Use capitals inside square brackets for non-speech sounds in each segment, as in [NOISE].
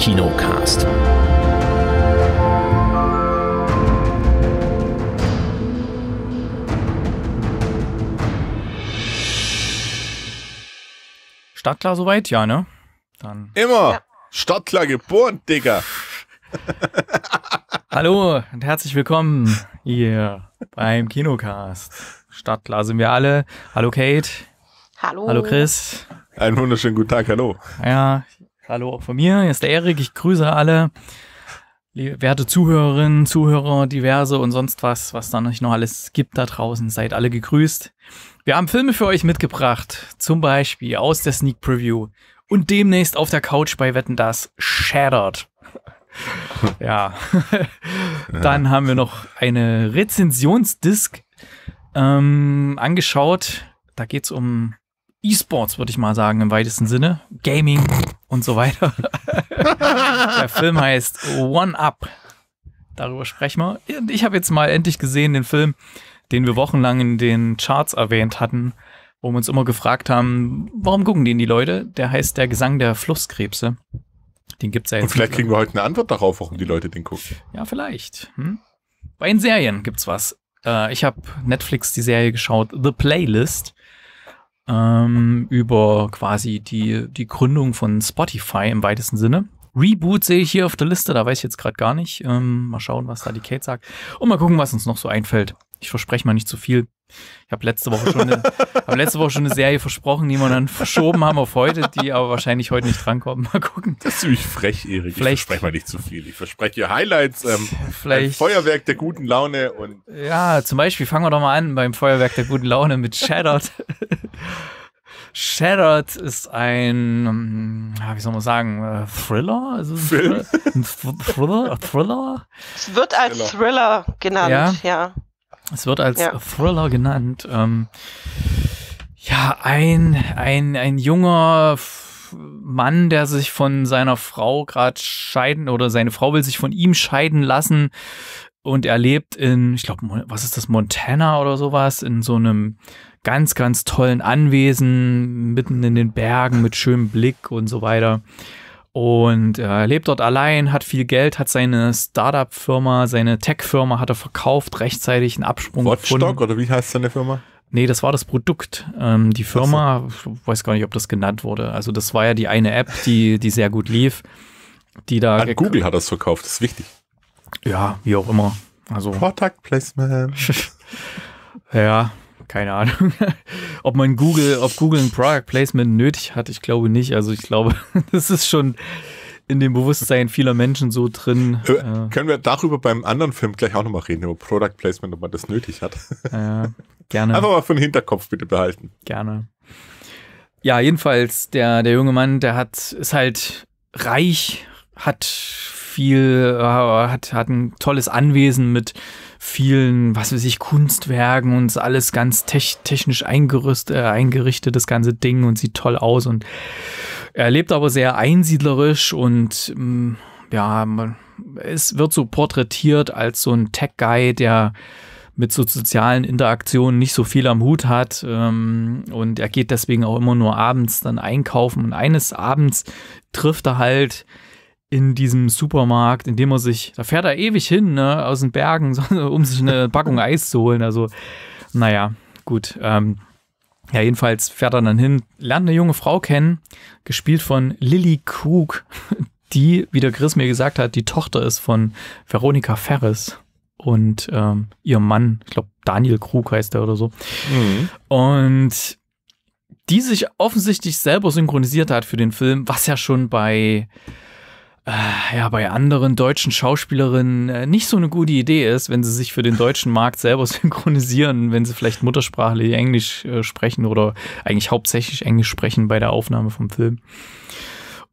Kinocast. Stadtklar soweit, ja, ne? Dann. Immer! Ja. Stadtklar geboren, Digga! [LAUGHS] Hallo und herzlich willkommen hier beim Kinocast. Stadtklar sind wir alle. Hallo Kate. Hallo. Hallo Chris. Einen wunderschönen guten Tag, hallo. Ja, Hallo auch von mir, hier ist der Erik, ich grüße alle werte Zuhörerinnen, Zuhörer, diverse und sonst was, was da nicht noch alles gibt da draußen. Seid alle gegrüßt. Wir haben Filme für euch mitgebracht, zum Beispiel aus der Sneak Preview und demnächst auf der Couch bei Wetten das Shattered. [LAUGHS] ja. Dann haben wir noch eine Rezensionsdisk ähm, angeschaut. Da geht es um E-Sports, würde ich mal sagen, im weitesten Sinne. Gaming und so weiter. [LAUGHS] Der Film heißt One Up. Darüber sprechen wir. Und ich habe jetzt mal endlich gesehen den Film, den wir wochenlang in den Charts erwähnt hatten, wo wir uns immer gefragt haben, warum gucken den die Leute? Der heißt Der Gesang der Flusskrebse. Den gibt's ja jetzt. Und vielleicht kriegen wir heute eine Antwort darauf, warum die Leute den gucken. Ja, vielleicht. Hm? Bei den Serien gibt's was. Äh, ich habe Netflix die Serie geschaut, The Playlist ähm, über quasi die, die Gründung von Spotify im weitesten Sinne. Reboot sehe ich hier auf der Liste, da weiß ich jetzt gerade gar nicht. Ähm, mal schauen, was da die Kate sagt. Und mal gucken, was uns noch so einfällt. Ich verspreche mal nicht zu viel. Ich habe letzte Woche schon eine, [LAUGHS] hab letzte Woche schon eine Serie versprochen, die wir dann verschoben haben auf heute, die aber wahrscheinlich heute nicht drankommt. Mal gucken. Das ist ziemlich frech, Erik. Vielleicht, ich verspreche mal nicht zu viel. Ich verspreche hier Highlights, ähm, vielleicht, Feuerwerk der guten Laune und. Ja, zum Beispiel fangen wir doch mal an beim Feuerwerk der guten Laune mit Shattered. [LAUGHS] Shattered ist ein, hm, wie soll man sagen, äh, Thriller? Ist es Film? Ein Thriller? Thriller? Es wird als Thriller, Thriller genannt, ja. ja. Es wird als ja. Thriller genannt. Ähm, ja, ein, ein, ein junger Mann, der sich von seiner Frau gerade scheiden oder seine Frau will sich von ihm scheiden lassen und er lebt in, ich glaube, was ist das, Montana oder sowas, in so einem ganz, ganz tollen Anwesen mitten in den Bergen mit schönem Blick und so weiter. Und er äh, lebt dort allein, hat viel Geld, hat seine Startup-Firma, seine Tech-Firma hat er verkauft, rechtzeitig einen Absprung Watchstock gefunden. oder wie heißt seine Firma? Nee, das war das Produkt. Ähm, die Firma, ich weiß gar nicht, ob das genannt wurde. Also das war ja die eine App, die, die sehr gut lief. Die da An Google hat das verkauft, das ist wichtig. Ja, wie auch immer. Also Product Placement. [LAUGHS] ja, keine Ahnung, [LAUGHS] ob man Google, ob Google ein Product Placement nötig hat. Ich glaube nicht. Also ich glaube, [LAUGHS] das ist schon in dem Bewusstsein vieler Menschen so drin. Äh, können wir darüber beim anderen Film gleich auch nochmal reden, über Product Placement, ob man das nötig hat? Äh, gerne. Einfach mal für den Hinterkopf bitte behalten. Gerne. Ja, jedenfalls, der, der junge Mann, der hat, ist halt reich, hat viel, äh, hat, hat ein tolles Anwesen mit vielen, was weiß ich, Kunstwerken und alles ganz technisch eingerüst, äh, eingerichtet, das ganze Ding und sieht toll aus. Und er lebt aber sehr einsiedlerisch und mh, mm, ja, man, es wird so porträtiert als so ein Tech-Guy, der mit so sozialen Interaktionen nicht so viel am Hut hat. Ähm, und er geht deswegen auch immer nur abends dann einkaufen. Und eines Abends trifft er halt in diesem Supermarkt, in dem er sich, da fährt er ewig hin, ne, aus den Bergen, [LAUGHS] um sich eine Packung [LAUGHS] Eis zu holen. Also, naja, gut. Ähm, ja, jedenfalls fährt er dann hin, lernt eine junge Frau kennen, gespielt von Lily Krug, [LAUGHS] die, wie der Chris mir gesagt hat, die Tochter ist von Veronika Ferris und ähm, ihrem Mann, ich glaube Daniel Krug heißt er oder so. Mhm. Und die sich offensichtlich selber synchronisiert hat für den Film, was ja schon bei äh, ja, bei anderen deutschen Schauspielerinnen äh, nicht so eine gute Idee ist, wenn sie sich für den deutschen Markt selber [LAUGHS] synchronisieren, wenn sie vielleicht muttersprachlich Englisch äh, sprechen oder eigentlich hauptsächlich Englisch sprechen bei der Aufnahme vom Film.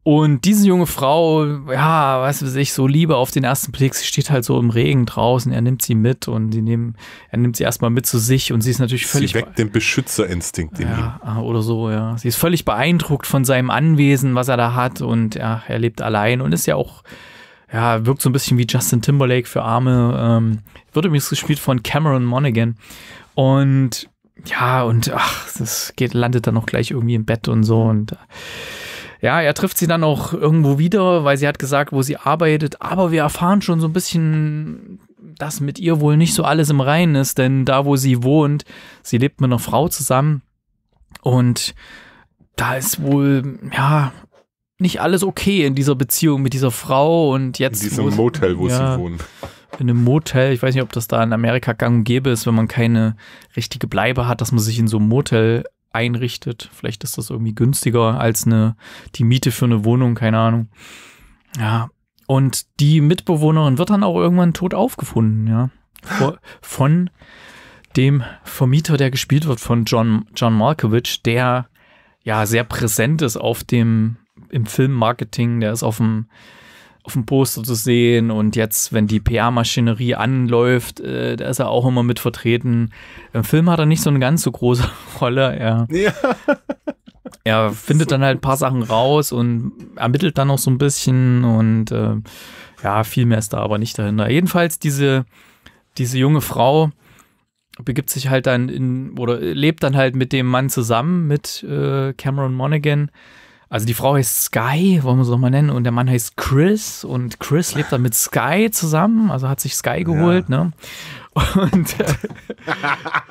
Und diese junge Frau, ja, was weiß ich, so Liebe auf den ersten Blick, sie steht halt so im Regen draußen, er nimmt sie mit und sie nehmen, er nimmt sie erstmal mit zu sich und sie ist natürlich völlig. Sie weckt den Beschützerinstinkt in ja, ihm. Ah, oder so, ja. Sie ist völlig beeindruckt von seinem Anwesen, was er da hat und ja, er lebt allein und ist ja auch, ja, wirkt so ein bisschen wie Justin Timberlake für Arme. Ähm, wird übrigens gespielt von Cameron Monaghan. Und ja, und ach, das geht, landet dann noch gleich irgendwie im Bett und so und äh, ja, er trifft sie dann auch irgendwo wieder, weil sie hat gesagt, wo sie arbeitet. Aber wir erfahren schon so ein bisschen, dass mit ihr wohl nicht so alles im Reinen ist, denn da, wo sie wohnt, sie lebt mit einer Frau zusammen und da ist wohl, ja, nicht alles okay in dieser Beziehung mit dieser Frau und jetzt. In diesem Motel, wo ja, sie wohnen. In einem Motel, ich weiß nicht, ob das da in Amerika gang und gäbe ist, wenn man keine richtige Bleibe hat, dass man sich in so einem Motel einrichtet. Vielleicht ist das irgendwie günstiger als eine, die Miete für eine Wohnung, keine Ahnung. Ja. Und die Mitbewohnerin wird dann auch irgendwann tot aufgefunden, ja. Vor, von dem Vermieter, der gespielt wird von John, John Malkovich, der ja sehr präsent ist auf dem, im Filmmarketing, der ist auf dem, auf dem Poster zu sehen und jetzt, wenn die PR-Maschinerie anläuft, äh, da ist er auch immer mit vertreten. Im Film hat er nicht so eine ganz so große [LAUGHS] Rolle. Er, ja. er findet dann halt ein paar Sachen raus und ermittelt dann noch so ein bisschen und äh, ja, viel mehr ist da aber nicht dahinter. Jedenfalls diese, diese junge Frau begibt sich halt dann in oder lebt dann halt mit dem Mann zusammen, mit äh, Cameron Monaghan also die Frau heißt Sky, wollen wir es nochmal nennen, und der Mann heißt Chris und Chris lebt dann mit Sky zusammen, also hat sich Sky geholt, ja. ne? Und äh,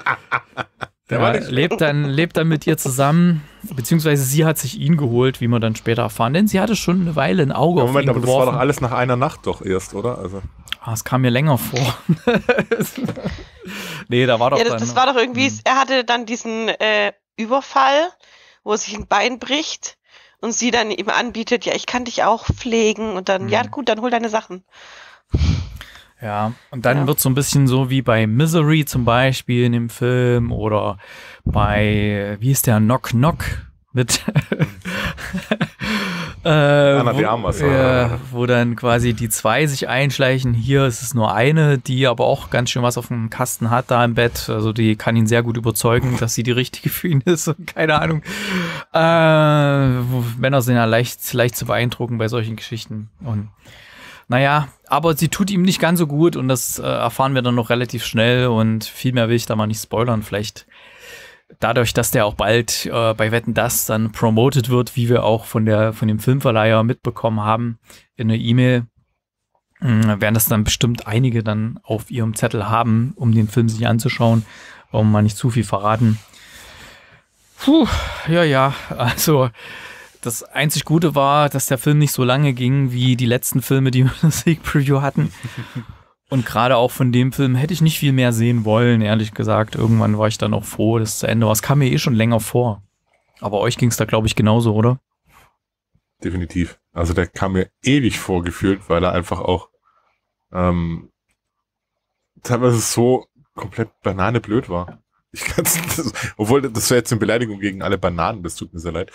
[LAUGHS] der ja, äh, lebt, dann, lebt dann mit ihr zusammen, beziehungsweise sie hat sich ihn geholt, wie wir dann später erfahren, denn sie hatte schon eine Weile ein Auge ja, Moment, auf ihn aber geworfen. das war doch alles nach einer Nacht doch erst, oder? Also. Ah, es kam mir länger vor. [LAUGHS] nee, da war doch ja, das, dann, das war doch irgendwie, hm. er hatte dann diesen äh, Überfall, wo er sich ein Bein bricht und sie dann eben anbietet, ja, ich kann dich auch pflegen und dann, mhm. ja gut, dann hol deine Sachen. Ja, und dann ja. wird so ein bisschen so wie bei Misery zum Beispiel in dem Film oder bei, wie ist der, Knock Knock, mit [LAUGHS] äh, wo, äh, wo dann quasi die zwei sich einschleichen. Hier ist es nur eine, die aber auch ganz schön was auf dem Kasten hat da im Bett. Also die kann ihn sehr gut überzeugen, dass sie die richtige für ihn ist. Keine Ahnung. Äh, Männer sind ja leicht, leicht zu beeindrucken bei solchen Geschichten. Und naja, aber sie tut ihm nicht ganz so gut und das äh, erfahren wir dann noch relativ schnell und viel mehr will ich da mal nicht spoilern. Vielleicht dadurch, dass der auch bald äh, bei Wetten das dann promoted wird, wie wir auch von der von dem Filmverleiher mitbekommen haben in einer E-Mail, äh, werden das dann bestimmt einige dann auf ihrem Zettel haben, um den Film sich anzuschauen, um mal nicht zu viel verraten. Puh, ja, ja, also das einzig Gute war, dass der Film nicht so lange ging wie die letzten Filme, die wir in [LAUGHS] der Sneak Preview hatten. [LAUGHS] Und gerade auch von dem Film hätte ich nicht viel mehr sehen wollen, ehrlich gesagt. Irgendwann war ich dann auch froh, dass es zu Ende war. Es kam mir eh schon länger vor. Aber euch ging es da, glaube ich, genauso, oder? Definitiv. Also der kam mir ewig vorgefühlt, weil er einfach auch ähm, teilweise so komplett Banane blöd war. Ich kann's, [LAUGHS] das, obwohl das wäre jetzt eine Beleidigung gegen alle Bananen, das tut mir sehr leid.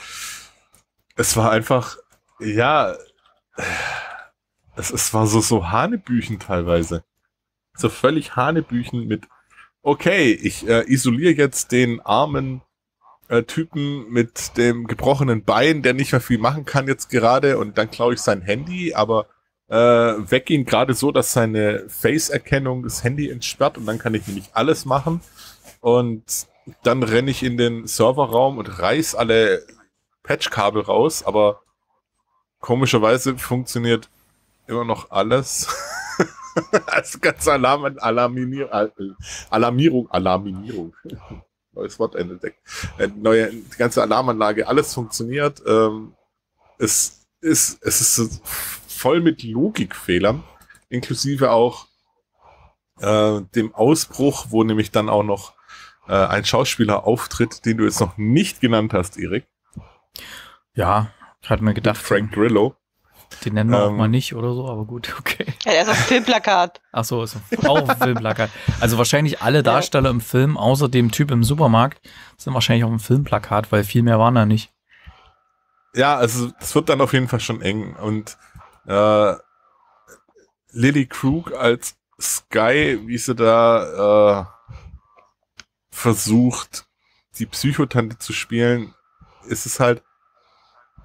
Es war einfach, ja, es, es war so, so Hanebüchen teilweise. So völlig Hanebüchen mit, okay, ich äh, isoliere jetzt den armen äh, Typen mit dem gebrochenen Bein, der nicht mehr viel machen kann jetzt gerade und dann klaue ich sein Handy, aber äh, weg ihn gerade so, dass seine Face-Erkennung das Handy entsperrt und dann kann ich nämlich alles machen und dann renne ich in den Serverraum und reiß alle Patchkabel raus, aber komischerweise funktioniert immer noch alles. als [LAUGHS] ganze Alarm, Alarminier, äh, Alarmierung, Alarmierung. Neues Wort entdeckt. Äh, neue, die ganze Alarmanlage, alles funktioniert. Ähm, es, ist, es ist voll mit Logikfehlern, inklusive auch äh, dem Ausbruch, wo nämlich dann auch noch äh, ein Schauspieler auftritt, den du jetzt noch nicht genannt hast, Erik. Ja, ich hatte mir gedacht. Frank Grillo. Den nennen wir ähm, auch mal nicht oder so, aber gut, [LAUGHS] okay. Ja, der ist auf Filmplakat. Ach so, ist auch auf Filmplakat. Also wahrscheinlich alle Darsteller im Film, außer dem Typ im Supermarkt, sind wahrscheinlich auf dem Filmplakat, weil viel mehr waren da nicht. Ja, also es wird dann auf jeden Fall schon eng. Und äh, Lily Krug als Sky, wie sie da äh, versucht, die Psychotante zu spielen, ist es halt,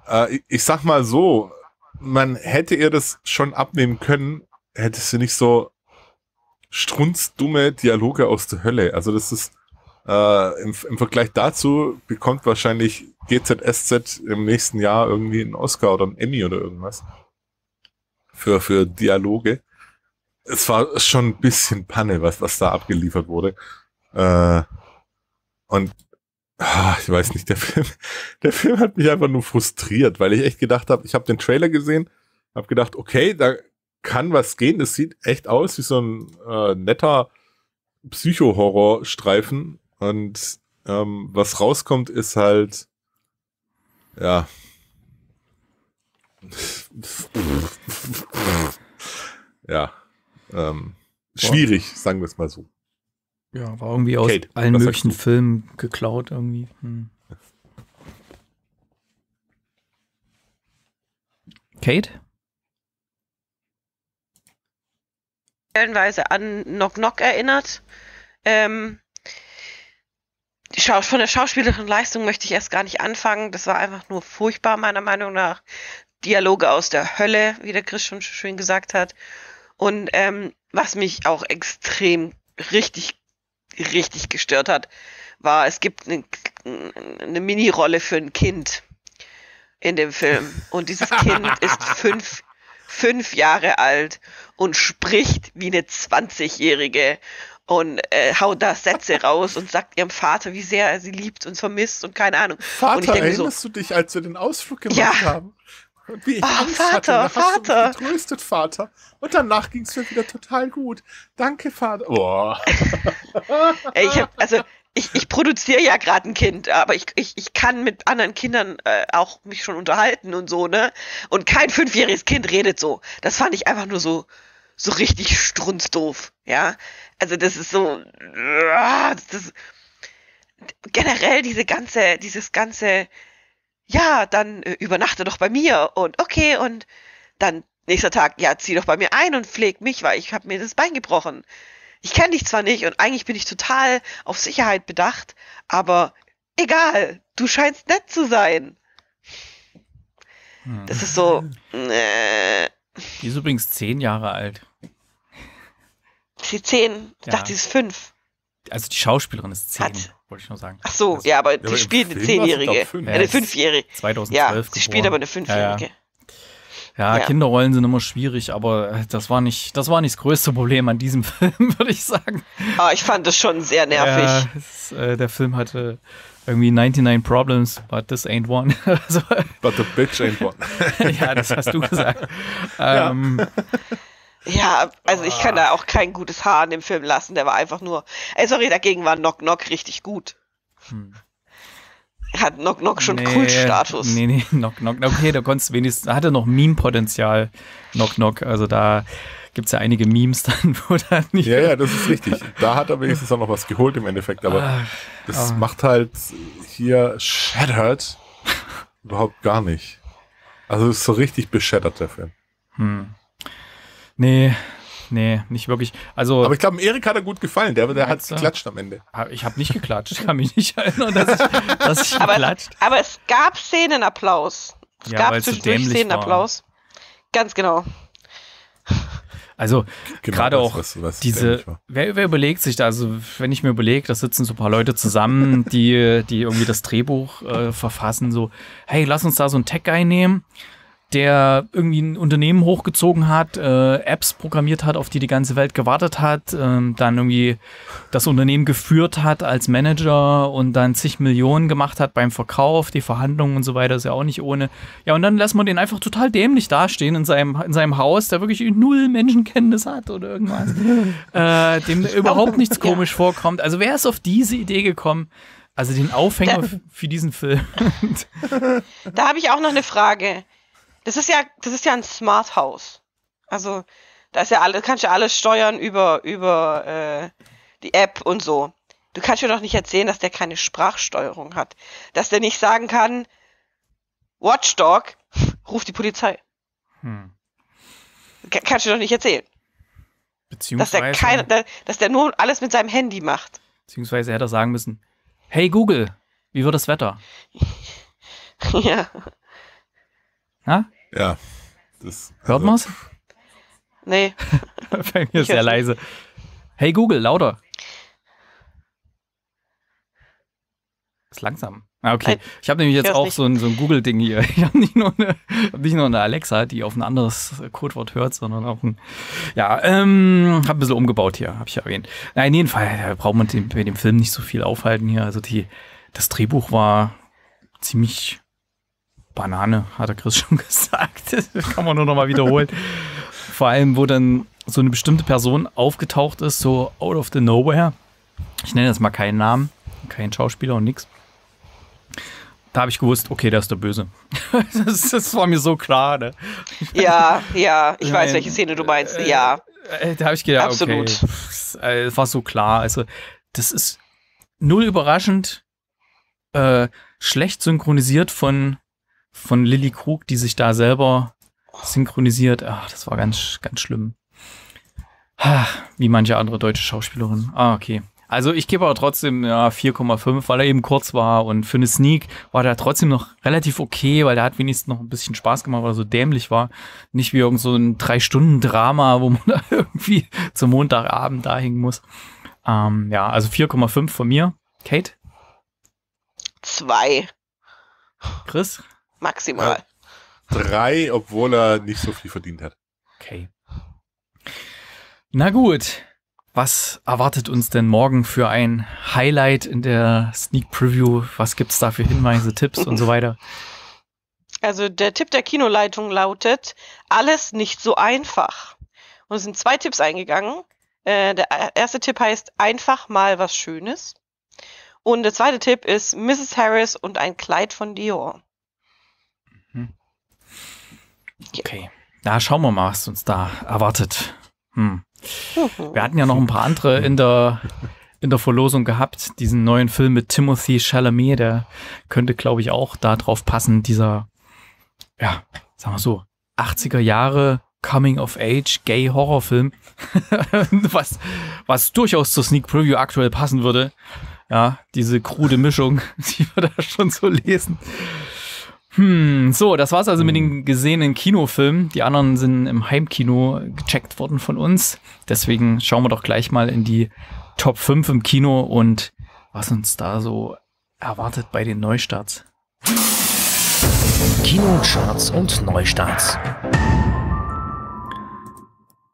äh, ich, ich sag mal so, man hätte ihr das schon abnehmen können, hättest du nicht so strunzdumme Dialoge aus der Hölle. Also das ist äh, im, im, Vergleich dazu bekommt wahrscheinlich GZSZ im nächsten Jahr irgendwie einen Oscar oder einen Emmy oder irgendwas für, für Dialoge. Es war schon ein bisschen Panne, was, was da abgeliefert wurde. Äh, und Ah, ich weiß nicht, der Film, [LAUGHS] der Film hat mich einfach nur frustriert, weil ich echt gedacht habe, ich habe den Trailer gesehen, habe gedacht, okay, da kann was gehen. Das sieht echt aus wie so ein äh, netter Psycho-Horror-Streifen. Und ähm, was rauskommt, ist halt, ja. [LAUGHS] ja. Ähm, schwierig, sagen wir es mal so. Ja, war irgendwie aus Kate, allen möglichen Filmen geklaut irgendwie. Hm. Kate? Stellenweise an Knock Knock erinnert. Ähm, die Schaus von der schauspielerischen Leistung möchte ich erst gar nicht anfangen. Das war einfach nur furchtbar, meiner Meinung nach. Dialoge aus der Hölle, wie der Chris schon schön gesagt hat. Und ähm, was mich auch extrem richtig richtig gestört hat, war, es gibt eine, eine Mini-Rolle für ein Kind in dem Film. Und dieses Kind [LAUGHS] ist fünf, fünf Jahre alt und spricht wie eine 20-Jährige und äh, haut da Sätze raus und sagt ihrem Vater, wie sehr er sie liebt und vermisst und keine Ahnung. Vater, und ich erinnerst so, du dich, als wir den Ausflug gemacht ja, haben? und wie ich oh, Angst Vater, hatte. Vater. Hast du mich getröstet, Vater. Und danach ging es mir wieder total gut. Danke, Vater. Boah. [LAUGHS] ich hab, also ich, ich produziere ja gerade ein Kind, aber ich, ich, ich kann mit anderen Kindern äh, auch mich schon unterhalten und so, ne? Und kein fünfjähriges Kind redet so. Das fand ich einfach nur so, so richtig strunzdoof, ja? Also das ist so, ah, das, das generell diese ganze, dieses ganze ja, dann äh, übernachte doch bei mir und okay und dann nächster Tag, ja, zieh doch bei mir ein und pfleg mich, weil ich habe mir das Bein gebrochen. Ich kenne dich zwar nicht und eigentlich bin ich total auf Sicherheit bedacht, aber egal, du scheinst nett zu sein. Hm. Das ist so. Äh, die ist übrigens zehn Jahre alt. Sie zehn, ich ja. dachte, sie ist fünf. Also die Schauspielerin ist zehn. Hat, wollte ich nur sagen. Ach so, also, ja, aber die ja, spielt eine Zehnjährige. Fünf. Ja, eine Fünfjährige. 2012 ja, sie spielt aber eine Fünfjährige. Ja, ja, Kinderrollen sind immer schwierig, aber äh, das war nicht das, war nicht das größte Problem an diesem [LAUGHS] Film, würde ich sagen. Ah, ich fand das schon sehr nervig. Es, äh, der Film hatte irgendwie 99 Problems, but this ain't one. [LAUGHS] Also, but the bitch ain't one. [LAUGHS] ja, das hast du gesagt. ähm, ja, also ich kann da ah. auch kein gutes Haar an dem Film lassen. Der war einfach nur. Ey, sorry, dagegen war Knock Knock richtig gut. Hm. Hat Knock Knock schon nee, Kultstatus. Nee, nee, Knock Knock. Okay, da konntest wenigstens, hatte noch Meme-Potenzial. Knock Knock. Also da gibt es ja einige Memes [LAUGHS] dann, wo dann nicht. Ja, ja, das ist richtig. Da hat er wenigstens auch noch was geholt im Endeffekt. Aber ah, das ah. macht halt hier Shattered überhaupt gar nicht. Also ist so richtig beschattert, der Film. Hm. Nee, nee, nicht wirklich. Also, Aber ich glaube, Erik hat er gut gefallen. Der, der hat geklatscht am Ende. Ah, ich habe nicht geklatscht. Ich kann mich nicht erinnern, dass ich, dass ich [LAUGHS] aber, geklatscht Aber es gab Szenenapplaus. Es ja, gab zwischendurch Szenenapplaus. War. Ganz genau. Also gerade das, auch was, was diese, wer, wer, überlegt sich da, also wenn ich mir überlege, da sitzen so ein paar Leute zusammen, die, die irgendwie das Drehbuch äh, verfassen, so, hey, lass uns da so einen Tech-Guy nehmen der irgendwie ein Unternehmen hochgezogen hat, äh, Apps programmiert hat, auf die die ganze Welt gewartet hat, ähm, dann irgendwie das Unternehmen geführt hat als Manager und dann zig Millionen gemacht hat beim Verkauf, die Verhandlungen und so weiter, ist ja auch nicht ohne. Ja, und dann lässt man den einfach total dämlich dastehen in seinem, in seinem Haus, der wirklich null Menschenkenntnis hat oder irgendwas, [LAUGHS] äh, dem überhaupt nichts komisch ja. vorkommt. Also wer ist auf diese Idee gekommen? Also den Aufhänger da, für diesen Film. [LAUGHS] da habe ich auch noch eine Frage. Das ist ja, das ist ja ein Smart House. Also, da ist ja alles, kannst ja alles steuern über, über äh, die App und so. Du kannst mir doch nicht erzählen, dass der keine Sprachsteuerung hat. Dass der nicht sagen kann, Watchdog, [LAUGHS] ruf die Polizei. Hm. Kannst du doch nicht erzählen. Beziehungsweise. Dass der, kein, dass der nur alles mit seinem Handy macht. Beziehungsweise hätte er sagen müssen: Hey Google, wie wird das Wetter? [LAUGHS] ja. Na? Ja. Das, also Hört man's? Nee. [LAUGHS] Bei mir ist sehr leise. Hey Google, lauter. Ist langsam. Ah, okay. Ich habe nämlich jetzt auch so ein, so ein Google-Ding hier. [LAUGHS] Ich habe nicht, nur eine, hab nicht nur eine Alexa, die auf ein anderes Codewort hört, sondern auch ein. Ja, ähm, habe ein bisschen umgebaut hier, habe ich erwähnt. Nein, in jedenfalls da braucht man mit dem Film nicht so viel aufhalten hier. Also die, das Drehbuch war ziemlich Banane, hat der Chris schon [LAUGHS] gesagt. Das kann man nur noch mal wiederholen. Vor allem, wo dann so eine bestimmte Person aufgetaucht ist, so out of the nowhere. Ich nenne jetzt mal keinen Namen, keinen Schauspieler und nix. Da habe ich gewusst, okay, der ist der Böse. [LAUGHS] das, das war mir so klar. Ne? Ja, [LAUGHS] ja, ich, weiß, welche Szene du meinst. Äh, ja. Äh, da habe ich gedacht, Absolut. okay, es äh, war so klar. Also, das ist null überraschend, äh, schlecht synchronisiert von von Lilly Krug, die sich da selber oh. synchronisiert. Ach, das war ganz, ganz schlimm. Ach, wie manche andere deutsche Schauspielerin. Ah, okay. Also ich gebe aber trotzdem ja, 4,5, weil er eben kurz war und für eine Sneak war der trotzdem noch relativ okay, weil der hat wenigstens noch ein bisschen Spaß gemacht, weil er so dämlich war. Nicht wie irgend so ein Drei-Stunden-Drama, wo man [LAUGHS] da irgendwie zum Montagabend da hängen muss. Ähm, ja, also 4,5 von mir. Kate? Zwei. Chris? Maximal. Ja, äh, drei, obwohl er nicht so viel verdient hat. Okay. Na gut. Was erwartet uns denn morgen für ein Highlight in der Sneak Preview? Was gibt es da für Hinweise, Tipps und so [LAUGHS] weiter? Also der Tipp der Kinoleitung lautet, alles nicht so einfach. Und es sind zwei Tipps eingegangen. Äh, der e-, erste Tipp heißt, einfach mal was Schönes. Und der zweite Tipp ist Mrs. Harris und ein Kleid von Dior. Okay. Na, schauen wir mal, was uns da erwartet. Hm. Mhm. Wir hatten ja noch ein paar andere in der, in der Verlosung gehabt. Diesen neuen Film mit Timothy Chalamet, der könnte, glaube ich, auch darauf passen. Dieser, ja, sagen wir so, 80er Jahre Coming of Age Gay Horrorfilm, [LAUGHS] was, was durchaus zur Sneak Preview aktuell passen würde. Ja, diese krude Mischung, [LAUGHS] die wir da schon so lesen. Hm, so, das war's also mit hm. den gesehenen Kinofilmen. Die anderen sind im Heimkino gecheckt worden von uns. Deswegen schauen wir doch gleich mal in die Top 5 im Kino und was uns da so erwartet bei den Neustarts. Kinocharts und Neustarts.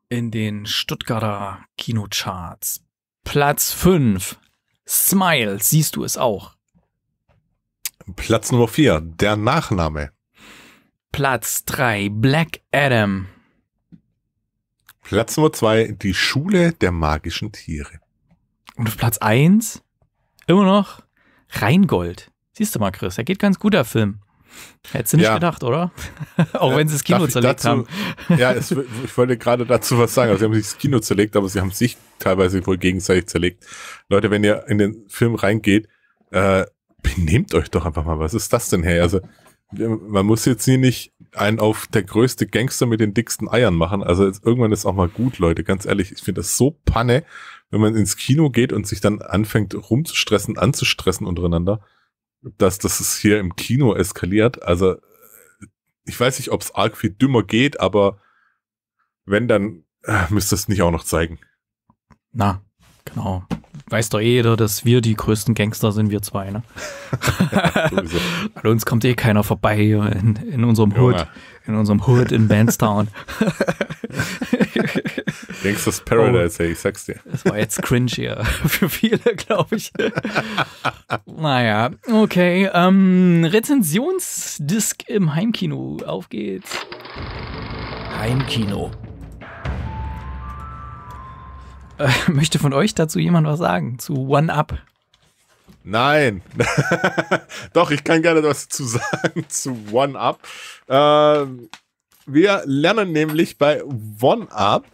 In den Stuttgarter Kinocharts. Platz 5. Smile, siehst du es auch? Platz Nummer 4, der Nachname. Platz 3, Black Adam. Platz Nummer 2, die Schule der magischen Tiere. Und auf Platz 1, immer noch Rheingold. Siehst du mal, Chris, er geht ganz gut, der Film. Hättest du nicht ja. gedacht, oder? [LAUGHS] Auch äh, wenn sie das Kino zerlegt dazu, haben. ja, es, ich wollte gerade dazu was sagen. Also sie haben sich das Kino zerlegt, aber sie haben sich teilweise wohl gegenseitig zerlegt. Leute, wenn ihr in den Film reingeht, äh, benehmt euch doch einfach mal. Was ist das denn, her? Also, man muss jetzt hier nicht einen auf der größte Gangster mit den dicksten Eiern machen. Also jetzt, irgendwann ist auch mal gut, Leute. Ganz ehrlich, ich finde das so Panne, wenn man ins Kino geht und sich dann anfängt rumzustressen, anzustressen untereinander, dass das hier im Kino eskaliert. Also ich weiß nicht, ob es arg viel dümmer geht, aber wenn, dann äh, müsst ihr es nicht auch noch zeigen. Na, genau weiß doch eh jeder, dass wir die größten Gangster sind, wir zwei. Ne? [LAUGHS] An uns kommt eh keiner vorbei in, in unserem Junge. Hood, in unserem Hood in Bandstown. Gangsters [LAUGHS] Paradise, oh, ey, ich sag's dir. Oh, das war jetzt cringe hier [LAUGHS] für viele, glaube ich. naja, okay. Ähm, Rezensionsdisk im Heimkino. Auf geht's. Heimkino. Äh, [LAUGHS] möchte von euch dazu jemand was sagen? Zu One Up? Nein. [LAUGHS] Doch, ich kann gerne was zu sagen [LAUGHS] zu One Up. Ähm, wir lernen nämlich bei One Up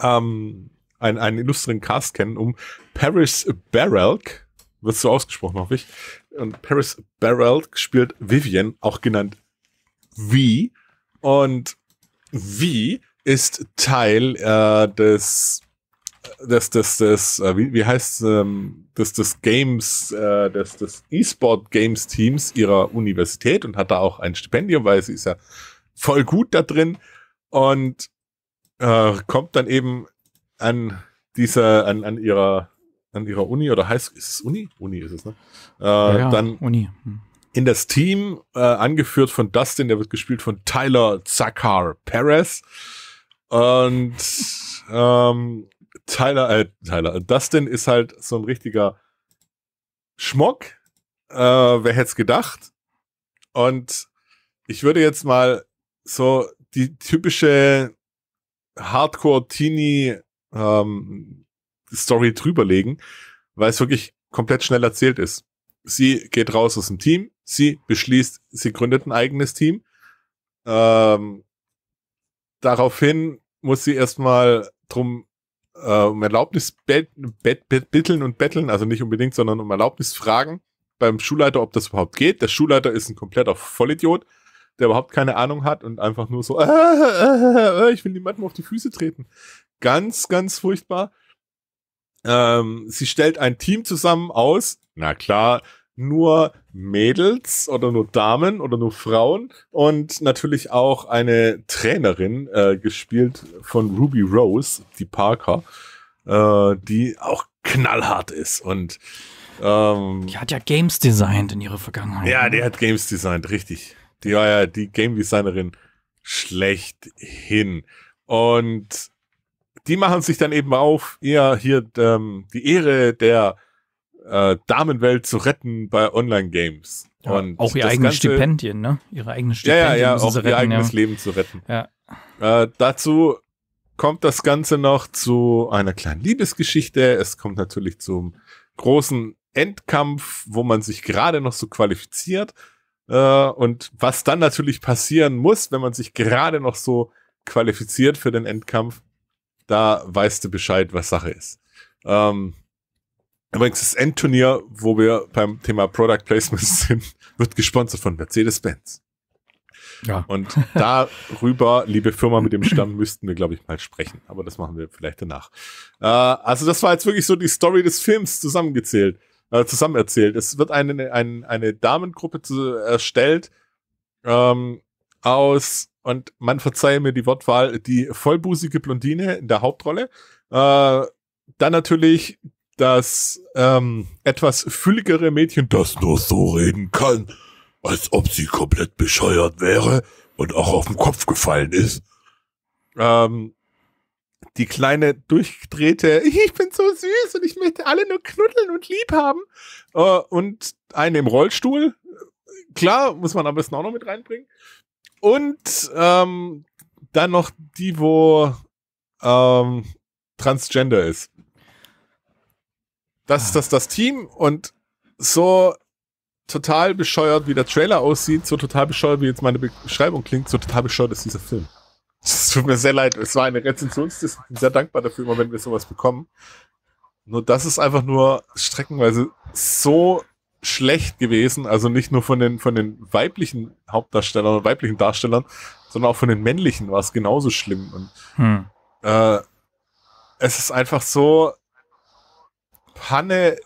ähm, einen, einen illustren Cast kennen, um Paris Barrelk, wird so ausgesprochen, hoffe ich. Und Paris Barrelk spielt Vivian, auch genannt V. Und V ist Teil äh, des das, das, des äh, wie, wie heißt ähm, das, des Games, äh, das, des E-Sport-Games-Teams ihrer Universität und hat da auch ein Stipendium, weil sie ist ja voll gut da drin und äh, kommt dann eben an dieser, an, an ihrer, an ihrer Uni oder heißt es Uni? Uni ist es, ne? Äh, ja, ja, dann Uni. Hm. In das Team, äh, angeführt von Dustin, der wird gespielt von Tyler Zakar Perez. Und ähm, Tyler, äh, Tyler, Dustin ist halt so ein richtiger Schmock. Äh, wer hätte es gedacht? Und ich würde jetzt mal so die typische Hardcore-Teenie ähm, Story drüberlegen, weil es wirklich komplett schnell erzählt ist. Sie geht raus aus dem Team, sie beschließt, sie gründet ein eigenes Team. Ähm, daraufhin muss sie erstmal drum äh, um Erlaubnis bet bet bet bitteln und betteln, also nicht unbedingt, sondern um Erlaubnis fragen beim Schulleiter, ob das überhaupt geht. Der Schulleiter ist ein kompletter Vollidiot, der überhaupt keine Ahnung hat und einfach nur so, äh, [LAUGHS] äh, ich will niemandem auf die Füße treten. Ganz, ganz furchtbar. Ähm, sie stellt ein Team zusammen aus. Na klar, nur Mädels oder nur Damen oder nur Frauen und natürlich auch eine Trainerin, äh, gespielt von Ruby Rose, die Parker, äh, die auch knallhart ist und ähm, die hat ja Games designt in ihrer Vergangenheit. Ja, ne? die hat Games designt, richtig. Die war ja die Game Designerin schlechthin. Und die machen sich dann eben auf, ihr hier ähm, die Ehre der äh, Damenwelt zu retten bei Online-Games. Ja, auch ihre eigenen Ganze, Stipendien, ne? Ihre eigenen Stipendien. Ja, ja, ja auch retten, ihr eigenes ja. Leben zu retten. Ja. Äh, dazu kommt das Ganze noch zu einer kleinen Liebesgeschichte. Es kommt natürlich zum großen Endkampf, wo man sich gerade noch so qualifiziert. Äh, und was dann natürlich passieren muss, wenn man sich gerade noch so qualifiziert für den Endkampf, da weißt du Bescheid, was Sache ist. Ähm, Übrigens, das Endturnier, wo wir beim Thema Product Placement [LAUGHS] sind, wird gesponsert von Mercedes-Benz. Ja. Und darüber, liebe Firma mit dem Stamm, müssten wir, glaube ich, mal sprechen. Aber das machen wir vielleicht danach. Äh, also, das war jetzt wirklich so die Story des Films zusammengezählt, äh, zusammen erzählt. Es wird eine, eine, eine Damengruppe zu, erstellt ähm, aus, und man verzeihe mir die Wortwahl, die vollbusige Blondine in der Hauptrolle. Äh, dann natürlich das ähm, etwas fülligere Mädchen, das nur so reden kann, als ob sie komplett bescheuert wäre und auch auf den Kopf gefallen ist. Ähm, die kleine durchgedrehte, ich bin so süß und ich möchte alle nur knuddeln und lieb haben. Äh, und eine im Rollstuhl. Klar, muss man am besten auch noch mit reinbringen. Und ähm, dann noch die, wo ähm, Transgender ist. Das ist ah. das, das Team und so total bescheuert, wie der Trailer aussieht, so total bescheuert, wie jetzt meine Beschreibung klingt, so total bescheuert ist dieser Film. Es tut mir sehr leid, es war eine Rezensionsdisk, ich bin sehr dankbar dafür, immer wenn wir sowas bekommen. Nur das ist einfach nur streckenweise so schlecht gewesen, also nicht nur von den, von den weiblichen Hauptdarstellern und weiblichen Darstellern, sondern auch von den männlichen war es genauso schlimm. Und hm. äh, es ist einfach so, Panne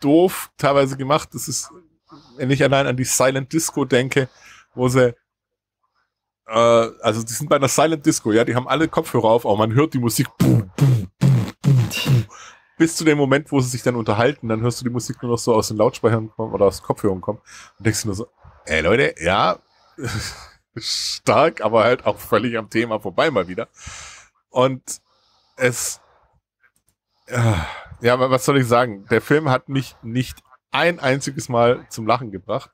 doof teilweise gemacht. Das ist, wenn ich allein an die Silent Disco denke, wo sie äh, also die sind bei einer Silent Disco, ja, die haben alle Kopfhörer auf, aber man hört die Musik bis zu dem Moment, wo sie sich dann unterhalten, dann hörst du die Musik nur noch so aus den Lautsprechern kommen oder aus Kopfhörern kommen und denkst nur so, ey Leute, ja, [LAUGHS] stark, aber halt auch völlig am Thema vorbei mal wieder. Und es, äh, ja, aber was soll ich sagen? Der Film hat mich nicht ein einziges Mal zum Lachen gebracht.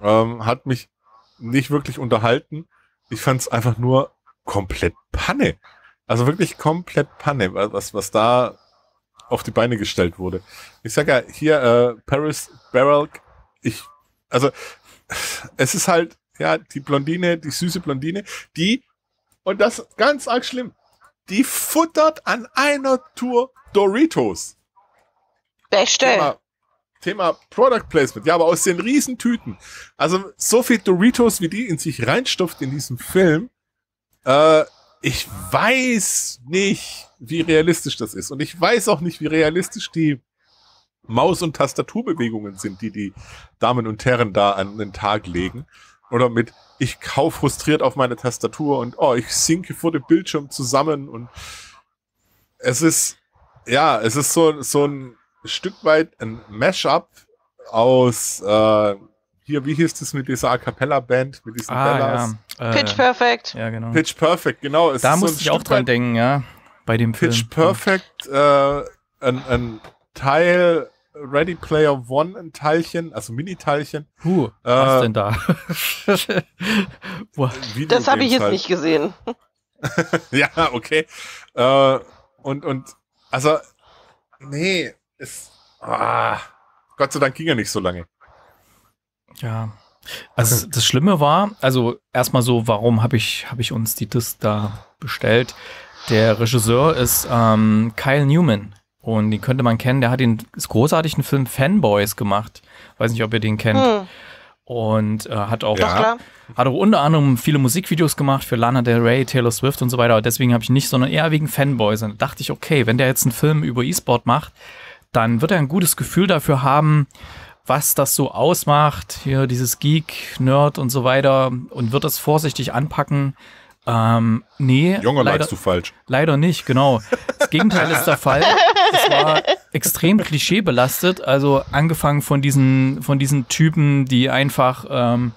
Ähm, hat mich nicht wirklich unterhalten. Ich fand es einfach nur komplett Panne. Also wirklich komplett Panne, was, was da auf die Beine gestellt wurde. Ich sag ja, hier äh, Paris Barrel, ich, also es ist halt, ja, die Blondine, die süße Blondine, die, und das ganz arg schlimm, die futtert an einer Tour Doritos. Beste. Thema, Thema Product Placement. Ja, aber aus den Riesentüten. Also so viel Doritos, wie die in sich reinstopft in diesem Film. Äh, ich weiß nicht, wie realistisch das ist. Und ich weiß auch nicht, wie realistisch die Maus- und Tastaturbewegungen sind, die die Damen und Herren da an den Tag legen. Oder mit ich kau frustriert auf meine Tastatur und oh, ich sinke vor dem Bildschirm zusammen und es ist, ja, es ist so, so ein Stück weit ein Mashup aus, äh, hier, wie hieß das mit dieser A Cappella Band, mit diesen ah, Bellas? Ja. Äh, Pitch Perfect. Ja, genau. Pitch Perfect, genau. Es da musste so ich Stück auch dran denken, ja, bei dem Pitch Film. Pitch Perfect, äh, ein, ein Teil Ready Player One ein Teilchen, also Mini-Teilchen. Huh, äh, was denn da? [LAUGHS] das habe ich jetzt halt. nicht gesehen. [LAUGHS] ja, okay. Äh, und, und, also, nee, ist, ah, Gott sei Dank ging er nicht so lange. Ja. Also das Schlimme war, also erstmal so, warum habe ich, hab ich uns die Disc da bestellt? Der Regisseur ist ähm, Kyle Newman. Und den könnte man kennen. Der hat den großartigen Film Fanboys gemacht. Weiß nicht, ob ihr den kennt. Hm. Und äh, hat auch ja. hat auch unter anderem viele Musikvideos gemacht für Lana Del Rey, Taylor Swift und so weiter. Und deswegen habe ich nicht, sondern eher wegen Fanboys. Und da dachte ich, okay, wenn der jetzt einen Film über E-Sport macht, dann wird er ein gutes Gefühl dafür haben, was das so ausmacht, hier dieses Geek, Nerd und so weiter, und wird das vorsichtig anpacken, ähm, nee. Junge, leider, du falsch. Leider nicht, genau. Das Gegenteil ist der Fall. Es war extrem klischeebelastet. Also angefangen von diesen, von diesen Typen, die einfach ähm,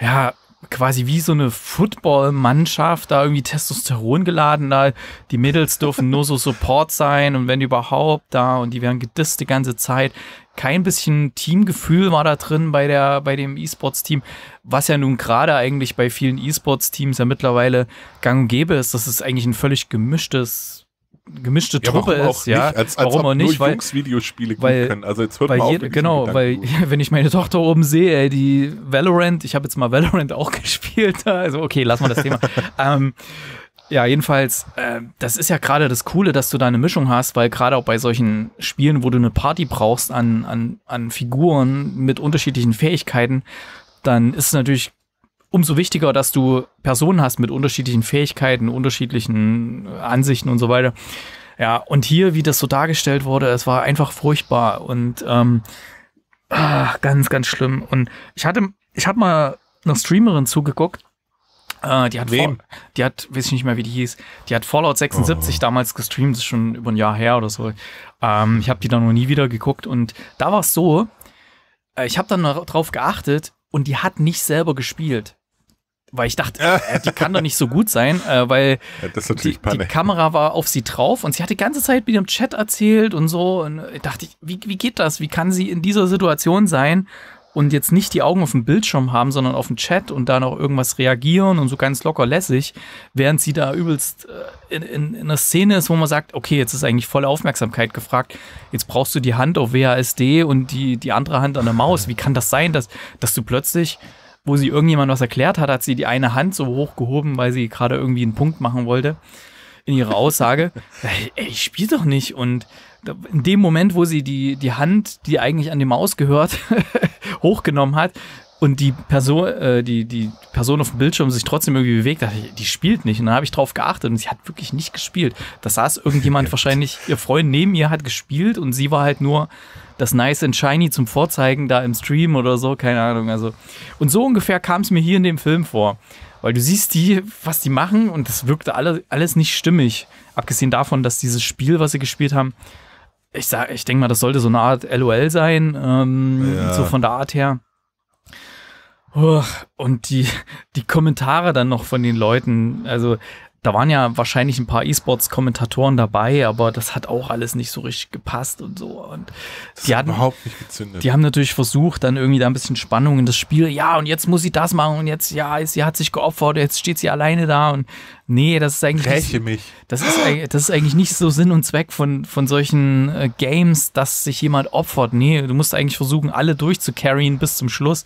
ja, quasi wie so eine Football-Mannschaft, da irgendwie Testosteron geladen, da die Mädels dürfen nur so Support sein und wenn überhaupt da und die werden gedisst die ganze Zeit. Kein bisschen Teamgefühl war da drin bei der, bei dem E-Sports-Team, was ja nun gerade eigentlich bei vielen E-Sports-Teams ja mittlerweile gang und gäbe ist, dass es eigentlich ein völlig gemischtes gemischte ja, Truppe ist, ja. Nicht, als, als warum auch nicht, weil Jungs Videospiele weil, können. Also jetzt hört man auf, genau, weil ja, [LAUGHS] wenn ich meine Tochter oben sehe, ey, die Valorant, ich habe jetzt mal Valorant [LAUGHS] auch gespielt, also okay, lass mal das Thema. [LAUGHS] ähm, ja, jedenfalls, äh, das ist ja gerade das Coole, dass du da eine Mischung hast, weil gerade auch bei solchen Spielen, wo du eine Party brauchst an, an, an Figuren mit unterschiedlichen Fähigkeiten, dann ist es natürlich umso wichtiger, dass du Personen hast mit unterschiedlichen Fähigkeiten, unterschiedlichen äh, Ansichten und so weiter. Ja, und hier, wie das so dargestellt wurde, es war einfach furchtbar und ähm, ach, ganz, ganz schlimm. Und ich hatte, ich habe mal einer Streamerin zugeguckt, äh, die hat, Wem? die hat, weiß ich nicht mehr, wie die hieß, die hat Fallout 76 oh. damals gestreamt, ist schon über ein Jahr her oder so. Ähm, ich habe die dann noch nie wieder geguckt und da war es so, äh, ich habe dann darauf geachtet und die hat nicht selber gespielt weil ich dachte, äh, die kann doch nicht so gut sein, äh, weil ja, die, die, Kamera war auf sie drauf und sie hat die ganze Zeit mit dem Chat erzählt und so. Und äh, dachte ich, wie, wie geht das? Wie kann sie in dieser Situation sein und jetzt nicht die Augen auf dem Bildschirm haben, sondern auf dem Chat und da noch irgendwas reagieren und so ganz locker lässig, während sie da übelst in, in, in einer Szene ist, wo man sagt, okay, jetzt ist eigentlich volle Aufmerksamkeit gefragt. Jetzt brauchst du die Hand auf WASD und die, die andere Hand an der Maus. Wie kann das sein, dass, dass du plötzlich wo sie irgendjemand was erklärt hat, hat sie die eine Hand so hochgehoben, weil sie gerade irgendwie einen Punkt machen wollte in ihrer Aussage. [LAUGHS] Ey, ich spiele doch nicht. Und in dem Moment, wo sie die, die Hand, die eigentlich an die Maus gehört, [LAUGHS] hochgenommen hat, und die Person, äh, die, die Person auf dem Bildschirm sich trotzdem irgendwie bewegt, dachte ich, die spielt nicht. Und dann habe ich drauf geachtet und sie hat wirklich nicht gespielt. Da saß irgendjemand [LAUGHS] wahrscheinlich, ihr Freund neben ihr hat gespielt und sie war halt nur das Nice and Shiny zum Vorzeigen da im Stream oder so, keine Ahnung. Also. Und so ungefähr kam es mir hier in dem Film vor. Weil du siehst die, was die machen und das wirkte alle, alles nicht stimmig. Abgesehen davon, dass dieses Spiel, was sie gespielt haben, ich, ich denke mal, das sollte so eine Art LOL sein, ähm, ja. so von der Art her. Und die, die Kommentare dann noch von den Leuten, also da waren ja wahrscheinlich ein paar E-Sports-Kommentatoren dabei, aber das hat auch alles nicht so richtig gepasst und so. Und das die hat hatten, überhaupt nicht gezündet. Die haben natürlich versucht, dann irgendwie da ein bisschen Spannung in das Spiel. Ja, und jetzt muss sie das machen und jetzt, ja, sie hat sich geopfert, jetzt steht sie alleine da und nee, das ist eigentlich. Räche mich. Das ist, das ist eigentlich nicht so Sinn und Zweck von, von solchen äh, Games, dass sich jemand opfert. Nee, du musst eigentlich versuchen, alle durchzucarryen bis zum Schluss.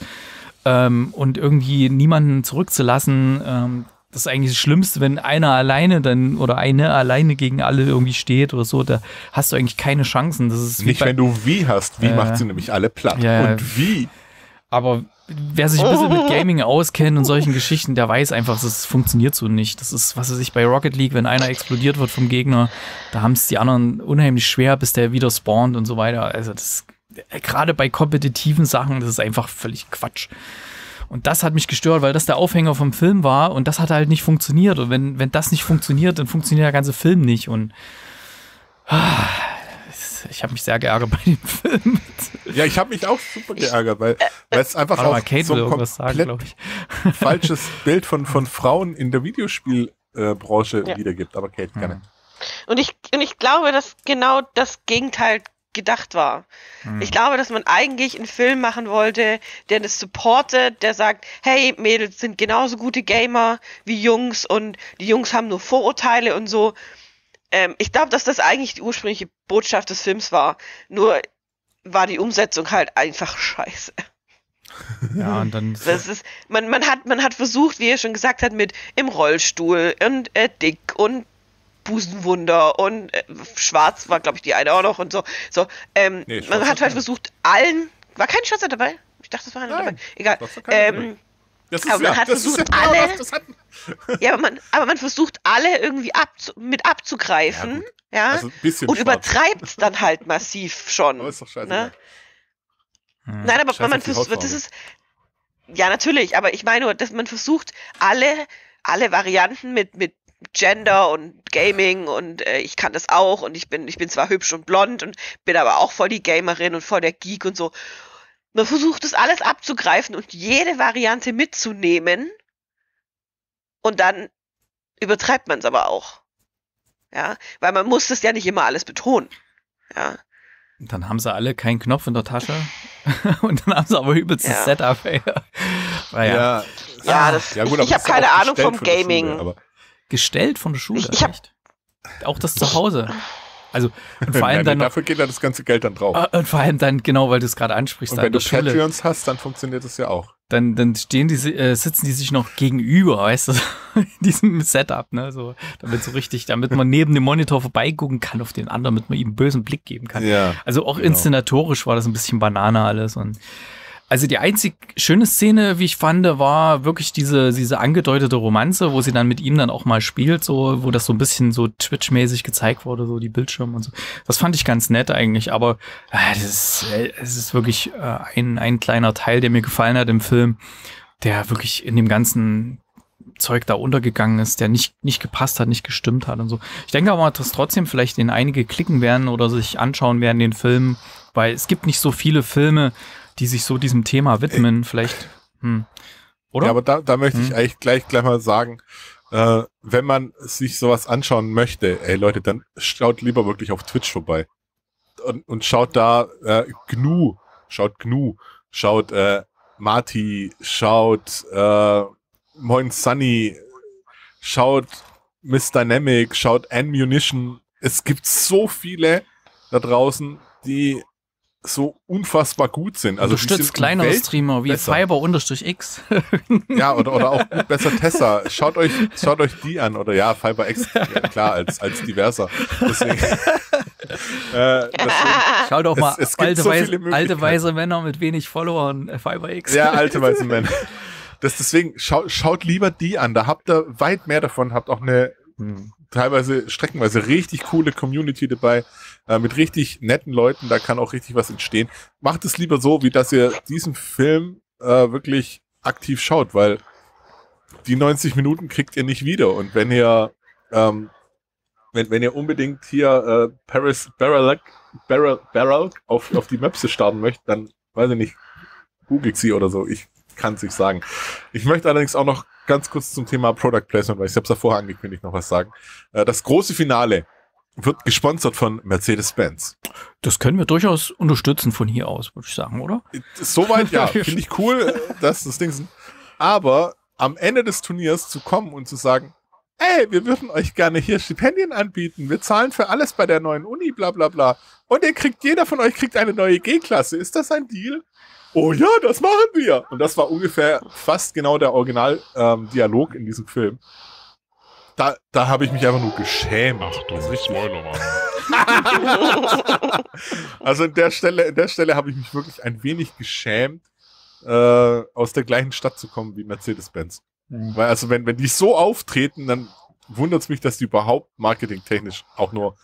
Ähm, und irgendwie niemanden zurückzulassen. Ähm, das ist eigentlich das Schlimmste, wenn einer alleine dann oder eine alleine gegen alle irgendwie steht oder so, da hast du eigentlich keine Chancen. Das ist Nicht, wenn du wie hast, wie äh, macht sie nämlich alle platt. Ja, und wie. Aber wer sich ein bisschen mit [LAUGHS] Gaming auskennt und solchen Geschichten, der weiß einfach, das funktioniert so nicht. Das ist, was weiß ich, bei Rocket League, wenn einer explodiert wird vom Gegner, da haben es die anderen unheimlich schwer, bis der wieder spawnt und so weiter. Also das äh, gerade bei kompetitiven Sachen, das ist einfach völlig Quatsch. Und das hat mich gestört, weil das der Aufhänger vom Film war und das hat halt nicht funktioniert. Und wenn, wenn das nicht funktioniert, dann funktioniert der ganze Film nicht. Und ah, ich habe mich sehr geärgert bei dem [LAUGHS] Film. Ja, ich habe mich auch super geärgert, weil es einfach auch Kate so ein komplett sagen, [LAUGHS] falsches Bild von, von Frauen in der Videospielbranche äh, ja. wiedergibt. Aber Kate, gerne. Und ich, und ich glaube, dass genau das Gegenteil gedacht war. Mhm. Ich glaube, dass man eigentlich einen Film machen wollte, der das supportet, der sagt, hey, Mädels sind genauso gute Gamer wie Jungs und die Jungs haben nur Vorurteile und so. Ähm, ich glaube, dass das eigentlich die ursprüngliche Botschaft des Films war. Nur war die Umsetzung halt einfach scheiße. Ja, und dann. [LAUGHS] Das ist, man, man, hat, man hat versucht, wie er schon gesagt hat, mit im Rollstuhl und äh, dick und Busenwunder und äh, Schwarz war, glaube ich, die eine auch noch und so. so ähm, nee, man hat halt versucht, allen. War kein Schwarzer dabei? Ich dachte, es war einer dabei. Egal. Ähm, das ist, aber man ja, hat versucht, ja genau alle. Hat... [LAUGHS] ja, aber man, aber man versucht, alle irgendwie abzu mit abzugreifen. Ja, ja also und übertreibt dann halt [LAUGHS] massiv schon. Aber ist doch scheiße. Ne? Hm, Nein, aber man versucht, das ist. Ja, natürlich, aber ich meine nur, dass man versucht, alle alle Varianten mit, mit Gender und Gaming und äh, ich kann das auch und ich bin, ich bin zwar hübsch und blond und bin aber auch voll die Gamerin und voll der Geek und so. Man versucht das alles abzugreifen und jede Variante mitzunehmen und dann übertreibt man es aber auch. Ja, weil man muss das ja nicht immer alles betonen. Ja. Und dann haben sie alle keinen Knopf in der Tasche [LAUGHS] und dann haben sie aber übelst ja. Setup. Ey. Ja. Ja. ja, ah, das, ja, gut, ich, ich habe keine Ahnung vom Gaming. Schule, gestellt von der Schule. Ich, ich Auch das zu Hause. Also, [LAUGHS] und vor allem ja, dann. Dafür geht dann das ganze Geld dann drauf. Ah, und vor allem dann, genau, weil du es gerade ansprichst. Und wenn du Schule, Patreons hast, dann funktioniert das ja auch. Dann, dann stehen die, äh, sitzen die sich noch gegenüber, weißt du, in [LAUGHS] diesem Setup, ne, so, damit so richtig, damit man neben dem Monitor vorbeigucken kann auf den anderen, damit man ihm einen bösen Blick geben kann. Ja, also auch genau. inszenatorisch war das ein bisschen Banane alles und also die einzig schöne Szene, wie ich fand, war wirklich diese, diese angedeutete Romanze, wo sie dann mit ihm dann auch mal spielt, so, wo das so ein bisschen so Twitch-mäßig gezeigt wurde, so die Bildschirme und so. Das fand ich ganz nett eigentlich, aber äh, das ist, äh, es ist wirklich äh, ein, ein kleiner Teil, der mir gefallen hat im Film, der wirklich in dem ganzen Zeug da untergegangen ist, der nicht, nicht gepasst hat, nicht gestimmt hat und so. Ich denke aber, dass trotzdem vielleicht den einige klicken werden oder sich anschauen werden, den Film, weil es gibt nicht so viele Filme, die sich so diesem Thema widmen, äh, vielleicht. Hm. Oder? Ja, aber da, da möchte ich hm. eigentlich gleich, gleich mal sagen, äh, wenn man sich sowas anschauen möchte, ey Leute, dann schaut lieber wirklich auf Twitch vorbei. Und, und schaut da äh, Gnu, schaut Gnu, schaut äh, Marty, schaut äh, Moin Sunny, schaut Miss Dynamic, schaut Ammunition. Es gibt so viele da draußen, die so unfassbar gut sind. Also Unterstützt kleinere Streamer wie Fiber-X. ja, oder, oder auch gut besser Tessa. Schaut euch, schaut euch die an. Oder ja, Fiber-X, klar, als, als diverser. Deswegen, [LAUGHS] äh, deswegen, schaut auch mal es, es alte, so weise, alte weise Männer mit wenig Followern, äh, Fiber-X. Ja, [LAUGHS] alte weise Männer. Das deswegen, schaut, schaut lieber die an. Da habt ihr weit mehr davon, habt auch eine hm teilweise streckenweise richtig coole Community dabei, äh, mit richtig netten Leuten, da kann auch richtig was entstehen. Macht es lieber so, wie dass ihr diesen Film äh, wirklich aktiv schaut, weil die 90 Minuten kriegt ihr nicht wieder. Und wenn ihr, ähm, wenn, wenn ihr unbedingt hier äh, Paris Barrel, Barrel, Barrel auf, auf die Möpse starten möchtet, dann weiß ich nicht, googelt sie oder so. Ich kann es nicht sagen. Ich möchte allerdings auch noch ganz kurz zum Thema Product Placement, weil ich selbst davor angekündigt, noch was sagen. Äh, das große Finale wird gesponsert von Mercedes-Benz. Das können wir durchaus unterstützen von hier aus, würde ich sagen, oder? Äh, soweit ja, [LAUGHS] finde ich cool, äh, dass das Ding sind. Aber am Ende des Turniers zu kommen und zu sagen, ey, wir würden euch gerne hier Stipendien anbieten, wir zahlen für alles bei der neuen Uni, bla bla bla. Und ihr kriegt, jeder von euch kriegt eine neue G-Klasse. Ist das ein Deal? oh ja, das machen wir. Und das war ungefähr fast genau der Originaldialog ähm, in diesem Film. Da, da habe ich mich einfach nur geschämt. Ach du Spoiler, [LAUGHS] Also an der Stelle, an der Stelle habe ich mich wirklich ein wenig geschämt, äh, aus der gleichen Stadt zu kommen wie Mercedes-Benz. Mhm. Weil also wenn, wenn die so auftreten, dann wundert es mich, dass die überhaupt marketingtechnisch auch nur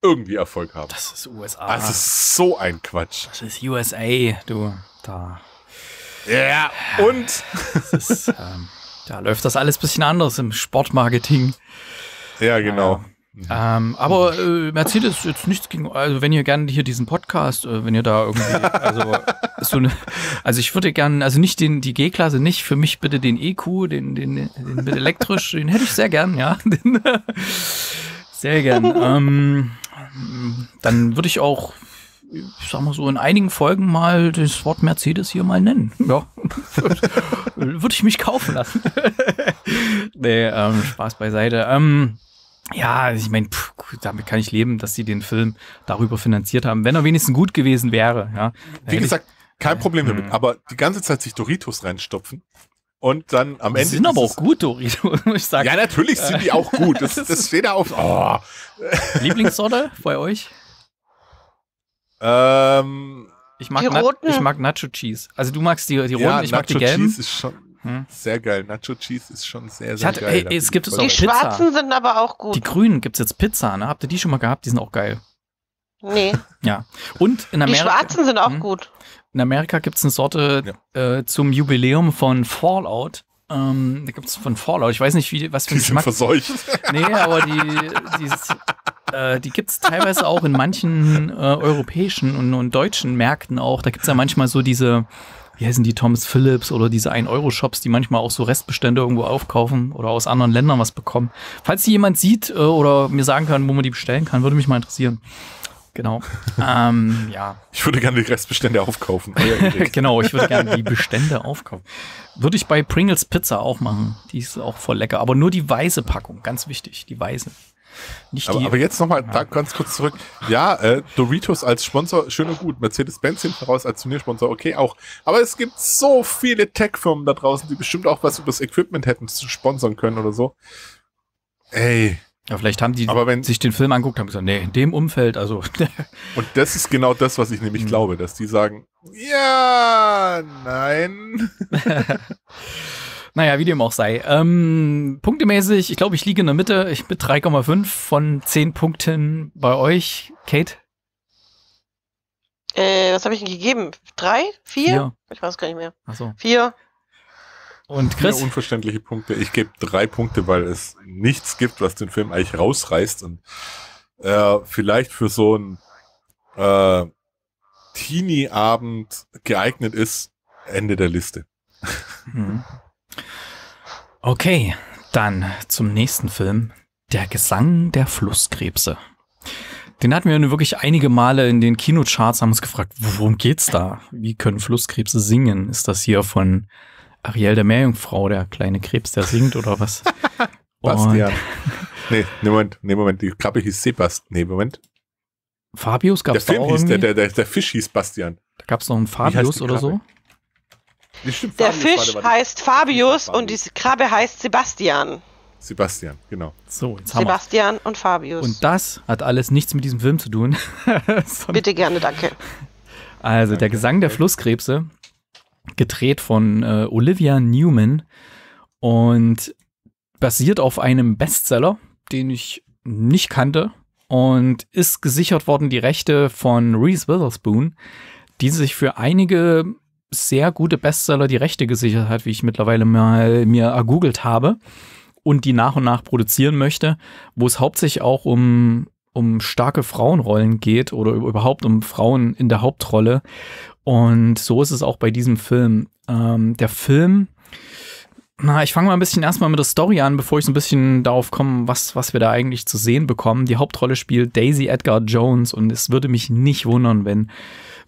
irgendwie Erfolg haben. Das ist USA. Das ist so ein Quatsch. Das ist USA, du da. Ja, und? Ist, ähm, da läuft das alles ein bisschen anders im Sportmarketing. Ja, genau. Ja. Ähm, aber äh, Mercedes jetzt nichts gegen, also wenn ihr gerne hier diesen Podcast, äh, wenn ihr da irgendwie, also, so eine, also ich würde gerne, also nicht den, die G-Klasse, nicht für mich bitte den EQ, den, den, den bitte elektrisch, den hätte ich sehr gern, ja. [LAUGHS] Den, äh, sehr gern. Ähm, dann würde ich auch ich sag mal so, in einigen Folgen mal das Wort Mercedes hier mal nennen. [LAUGHS] Ja. Würde ich mich kaufen lassen. [LAUGHS] nee, ähm, Spaß beiseite. Ähm, ja, also ich meine, damit kann ich leben, dass sie den Film darüber finanziert haben. Wenn er wenigstens gut gewesen wäre. Ja, Wie gesagt, kein Problem äh, damit. Mhm. Aber die ganze Zeit sich Doritos reinstopfen. Und dann am die Ende. Die sind aber auch gut, Dorito, [LAUGHS] muss ich sagen. Ja, natürlich sind die auch gut. Das, das steht da auf. Oh. Lieblingssorte bei euch? Ähm, ich mag, die roten. ich mag Nacho Cheese. Also du magst die, die roten, ja, ich mag die gelben. Cheese ist schon hm. sehr geil. Nacho Cheese ist schon sehr, sehr hatte, geil. Ey, es gibt es auch die Pizza. schwarzen sind aber auch gut. Die grünen gibt es jetzt Pizza, ne? Habt ihr die schon mal gehabt? Die sind auch geil. Nee. Ja. Und in Amerika. Die schwarzen sind auch hm. gut. In Amerika gibt es eine Sorte ja. äh, zum Jubiläum von Fallout. Ähm, da gibt es von Fallout, ich weiß nicht, wie, was für ein Geschmack. Die sind verseucht. Nee, aber die, die [LAUGHS] ist, äh, die gibt es teilweise auch in manchen äh, europäischen und, und, deutschen Märkten auch. Da gibt es ja manchmal so diese, wie heißen die, Thomas Phillips oder diese 1-Euro-Shops, die manchmal auch so Restbestände irgendwo aufkaufen oder aus anderen Ländern was bekommen. Falls die jemand sieht äh, oder mir sagen kann, wo man die bestellen kann, würde mich mal interessieren. Genau. Ähm, ja. Ich würde gerne die Restbestände aufkaufen. [LAUGHS] genau, ich würde gerne die Bestände aufkaufen. Würde ich bei Pringles Pizza auch machen. Die ist auch voll lecker. Aber nur die weiße Packung, ganz wichtig, die weiße. Nicht aber, die, aber jetzt nochmal ja. ganz kurz zurück. Ja, äh, Doritos als Sponsor, schön und gut. Mercedes-Benz hinten raus als Turniersponsor, okay, auch. Aber es gibt so viele Tech-Firmen da draußen, die bestimmt auch was über das Equipment hätten zu sponsern können oder so. Ey. Ja, vielleicht haben die wenn, sich den Film anguckt, haben gesagt, nee, in dem Umfeld, also. [LAUGHS] und das ist genau das, was ich nämlich hm. glaube, dass die sagen, ja, nein. [LAUGHS] [LAUGHS] Naja, wie dem auch sei. Ähm, punktemäßig, ich glaube, ich liege in der Mitte. Ich bin 3,5 von 10 Punkten bei euch. Kate? Äh, was habe ich denn gegeben? Drei? Vier? Vier? Ich weiß gar nicht mehr. Ach so. Vier. Und Chris? Vier unverständliche Punkte. Ich gebe drei Punkte, weil es nichts gibt, was den Film eigentlich rausreißt. Und äh, vielleicht für so einen äh, Teenie-Abend geeignet ist, Ende der Liste. Mhm. Okay, dann zum nächsten Film. Der Gesang der Flusskrebse. Den hatten wir nun wirklich einige Male in den Kinocharts, haben uns gefragt, worum geht's da? Wie können Flusskrebse singen? Ist das hier von Ariel der Meerjungfrau, der kleine Krebs, der singt oder was? [LAUGHS] Bastian. [LAUGHS] nee, nee, Moment, nee, Moment. Die Krabbe hieß Sebastian. Nee, Moment. Fabius gab es Der Film hieß, der, der, der, Fisch hieß Bastian. Da gab es noch einen Fabius oder so? Stimmt, der Fisch heißt Fabius und die Krabbe heißt Sebastian. Sebastian, genau. So, jetzt Sebastian wir's. und Fabius. Und das hat alles nichts mit diesem Film zu tun. [LAUGHS] Bitte gerne, danke. Also, danke, der Gesang der Flusskrebse, gedreht von äh, Olivia Newman und basiert auf einem Bestseller, den ich nicht kannte und ist gesichert worden die Rechte von Reese Witherspoon, die sich für einige sehr gute Bestseller die Rechte gesichert hat, wie ich mittlerweile mal mir ergoogelt habe und die nach und nach produzieren möchte, wo es hauptsächlich auch um, um starke Frauenrollen geht oder überhaupt um Frauen in der Hauptrolle. Und so ist es auch bei diesem Film. Ähm, der Film, na, ich fange mal ein bisschen erstmal mit der Story an, bevor ich so ein bisschen darauf komme, was, was wir da eigentlich zu sehen bekommen. Die Hauptrolle spielt Daisy Edgar Jones und es würde mich nicht wundern, wenn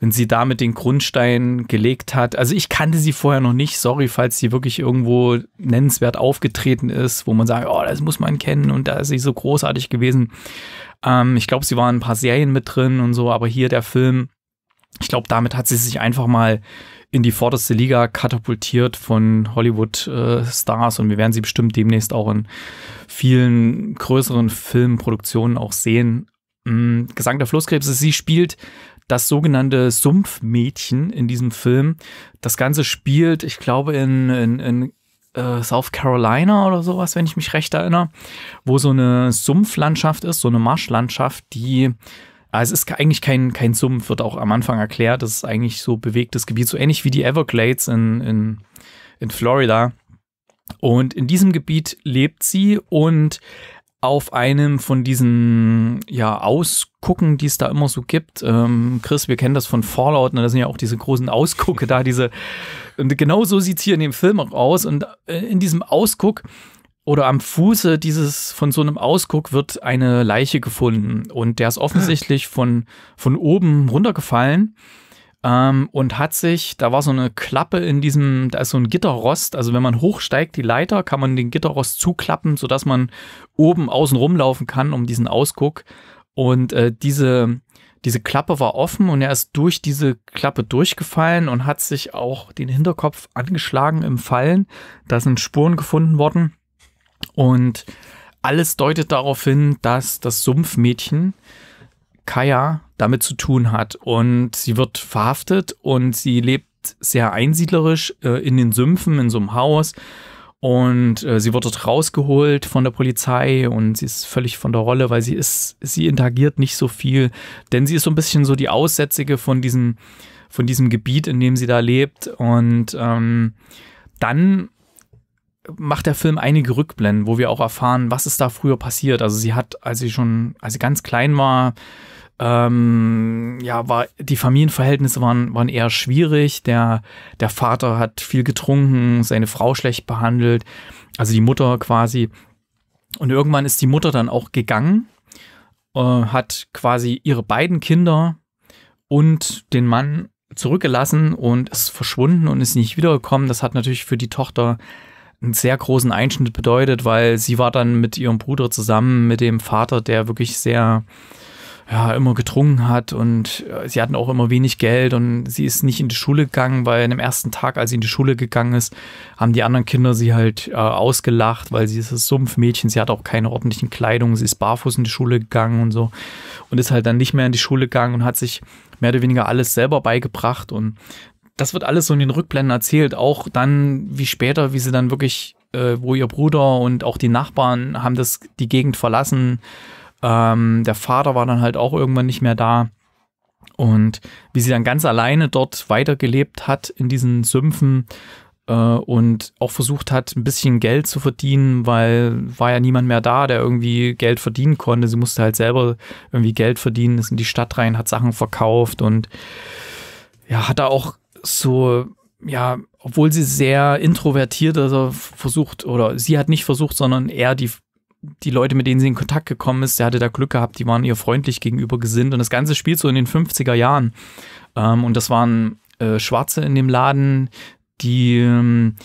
wenn sie damit den Grundstein gelegt hat. Also ich kannte sie vorher noch nicht, sorry, falls sie wirklich irgendwo nennenswert aufgetreten ist, wo man sagt, oh, das muss man kennen und da ist sie so großartig gewesen. Ähm, ich glaube, sie waren ein paar Serien mit drin und so, aber hier der Film, ich glaube, damit hat sie sich einfach mal in die vorderste Liga katapultiert von Hollywood-Stars äh, und wir werden sie bestimmt demnächst auch in vielen größeren Filmproduktionen auch sehen. Mhm. Gesang der Flusskrebse, sie spielt das sogenannte Sumpfmädchen in diesem Film. Das Ganze spielt, ich glaube, in, in, in äh, South Carolina oder sowas, wenn ich mich recht erinnere, wo so eine Sumpflandschaft ist, so eine Marschlandschaft, die also es ist eigentlich kein, kein Sumpf, wird auch am Anfang erklärt. Das ist eigentlich so bewegtes Gebiet, so ähnlich wie die Everglades in, in, in Florida. Und in diesem Gebiet lebt sie und auf einem von diesen ja, Ausgucken, die es da immer so gibt. Ähm, Chris, wir kennen das von Fallout, ne? da sind ja auch diese großen Ausgucke da, diese. Und genau so sieht es hier in dem Film auch aus. Und äh, in diesem Ausguck oder am Fuße dieses von so einem Ausguck wird eine Leiche gefunden. Und der ist [CLEARS THROAT] offensichtlich von, von oben runtergefallen. Ähm, und hat sich, da war so eine Klappe in diesem, da ist so ein Gitterrost, also wenn man hochsteigt, die Leiter, kann man den Gitterrost zuklappen, sodass man oben außen rumlaufen kann, um diesen Ausguck. Und äh, diese, diese Klappe war offen und er ist durch diese Klappe durchgefallen und hat sich auch den Hinterkopf angeschlagen im Fallen. Da sind Spuren gefunden worden. Und alles deutet darauf hin, dass das Sumpfmädchen Kaya damit zu tun hat. Und sie wird verhaftet und sie lebt sehr einsiedlerisch äh, in den Sümpfen, in so einem Haus. Und äh, sie wird dort rausgeholt von der Polizei und sie ist völlig von der Rolle, weil sie ist, sie interagiert nicht so viel. Denn sie ist so ein bisschen so die Aussätzige von diesem, von diesem Gebiet, in dem sie da lebt. Und ähm, dann macht der Film einige Rückblenden, wo wir auch erfahren, was ist da früher passiert. Also sie hat, als sie schon, als sie ganz klein war, ähm, ja, war, die Familienverhältnisse waren, waren eher schwierig. Der, der Vater hat viel getrunken, seine Frau schlecht behandelt, also die Mutter quasi. Und irgendwann ist die Mutter dann auch gegangen, äh, hat quasi ihre beiden Kinder und den Mann zurückgelassen und ist verschwunden und ist nicht wiedergekommen. Das hat natürlich für die Tochter einen sehr großen Einschnitt bedeutet, weil sie war dann mit ihrem Bruder zusammen, mit dem Vater, der wirklich sehr, äh, ja, immer getrunken hat und äh, sie hatten auch immer wenig Geld und sie ist nicht in die Schule gegangen, weil an dem ersten Tag, als sie in die Schule gegangen ist, haben die anderen Kinder sie halt äh, ausgelacht, weil sie ist das Sumpfmädchen, sie hat auch keine ordentlichen Kleidung, sie ist barfuß in die Schule gegangen und so und ist halt dann nicht mehr in die Schule gegangen und hat sich mehr oder weniger alles selber beigebracht und das wird alles so in den Rückblenden erzählt, auch dann wie später, wie sie dann wirklich, äh, wo ihr Bruder und auch die Nachbarn haben das die Gegend verlassen ähm, der Vater war dann halt auch irgendwann nicht mehr da. Und wie sie dann ganz alleine dort weitergelebt hat in diesen Sümpfen äh, und auch versucht hat, ein bisschen Geld zu verdienen, weil war ja niemand mehr da, der irgendwie Geld verdienen konnte. Sie musste halt selber irgendwie Geld verdienen, ist in die Stadt rein, hat Sachen verkauft und ja, hat da auch so, ja, obwohl sie sehr introvertiert also versucht, oder sie hat nicht versucht, sondern er die die Leute, mit denen sie in Kontakt gekommen ist, der hatte da Glück gehabt, die waren ihr freundlich gegenüber gesinnt. Und das Ganze spielt so in den 50er Jahren. Ähm, und das waren äh, Schwarze in dem Laden, die, ähm,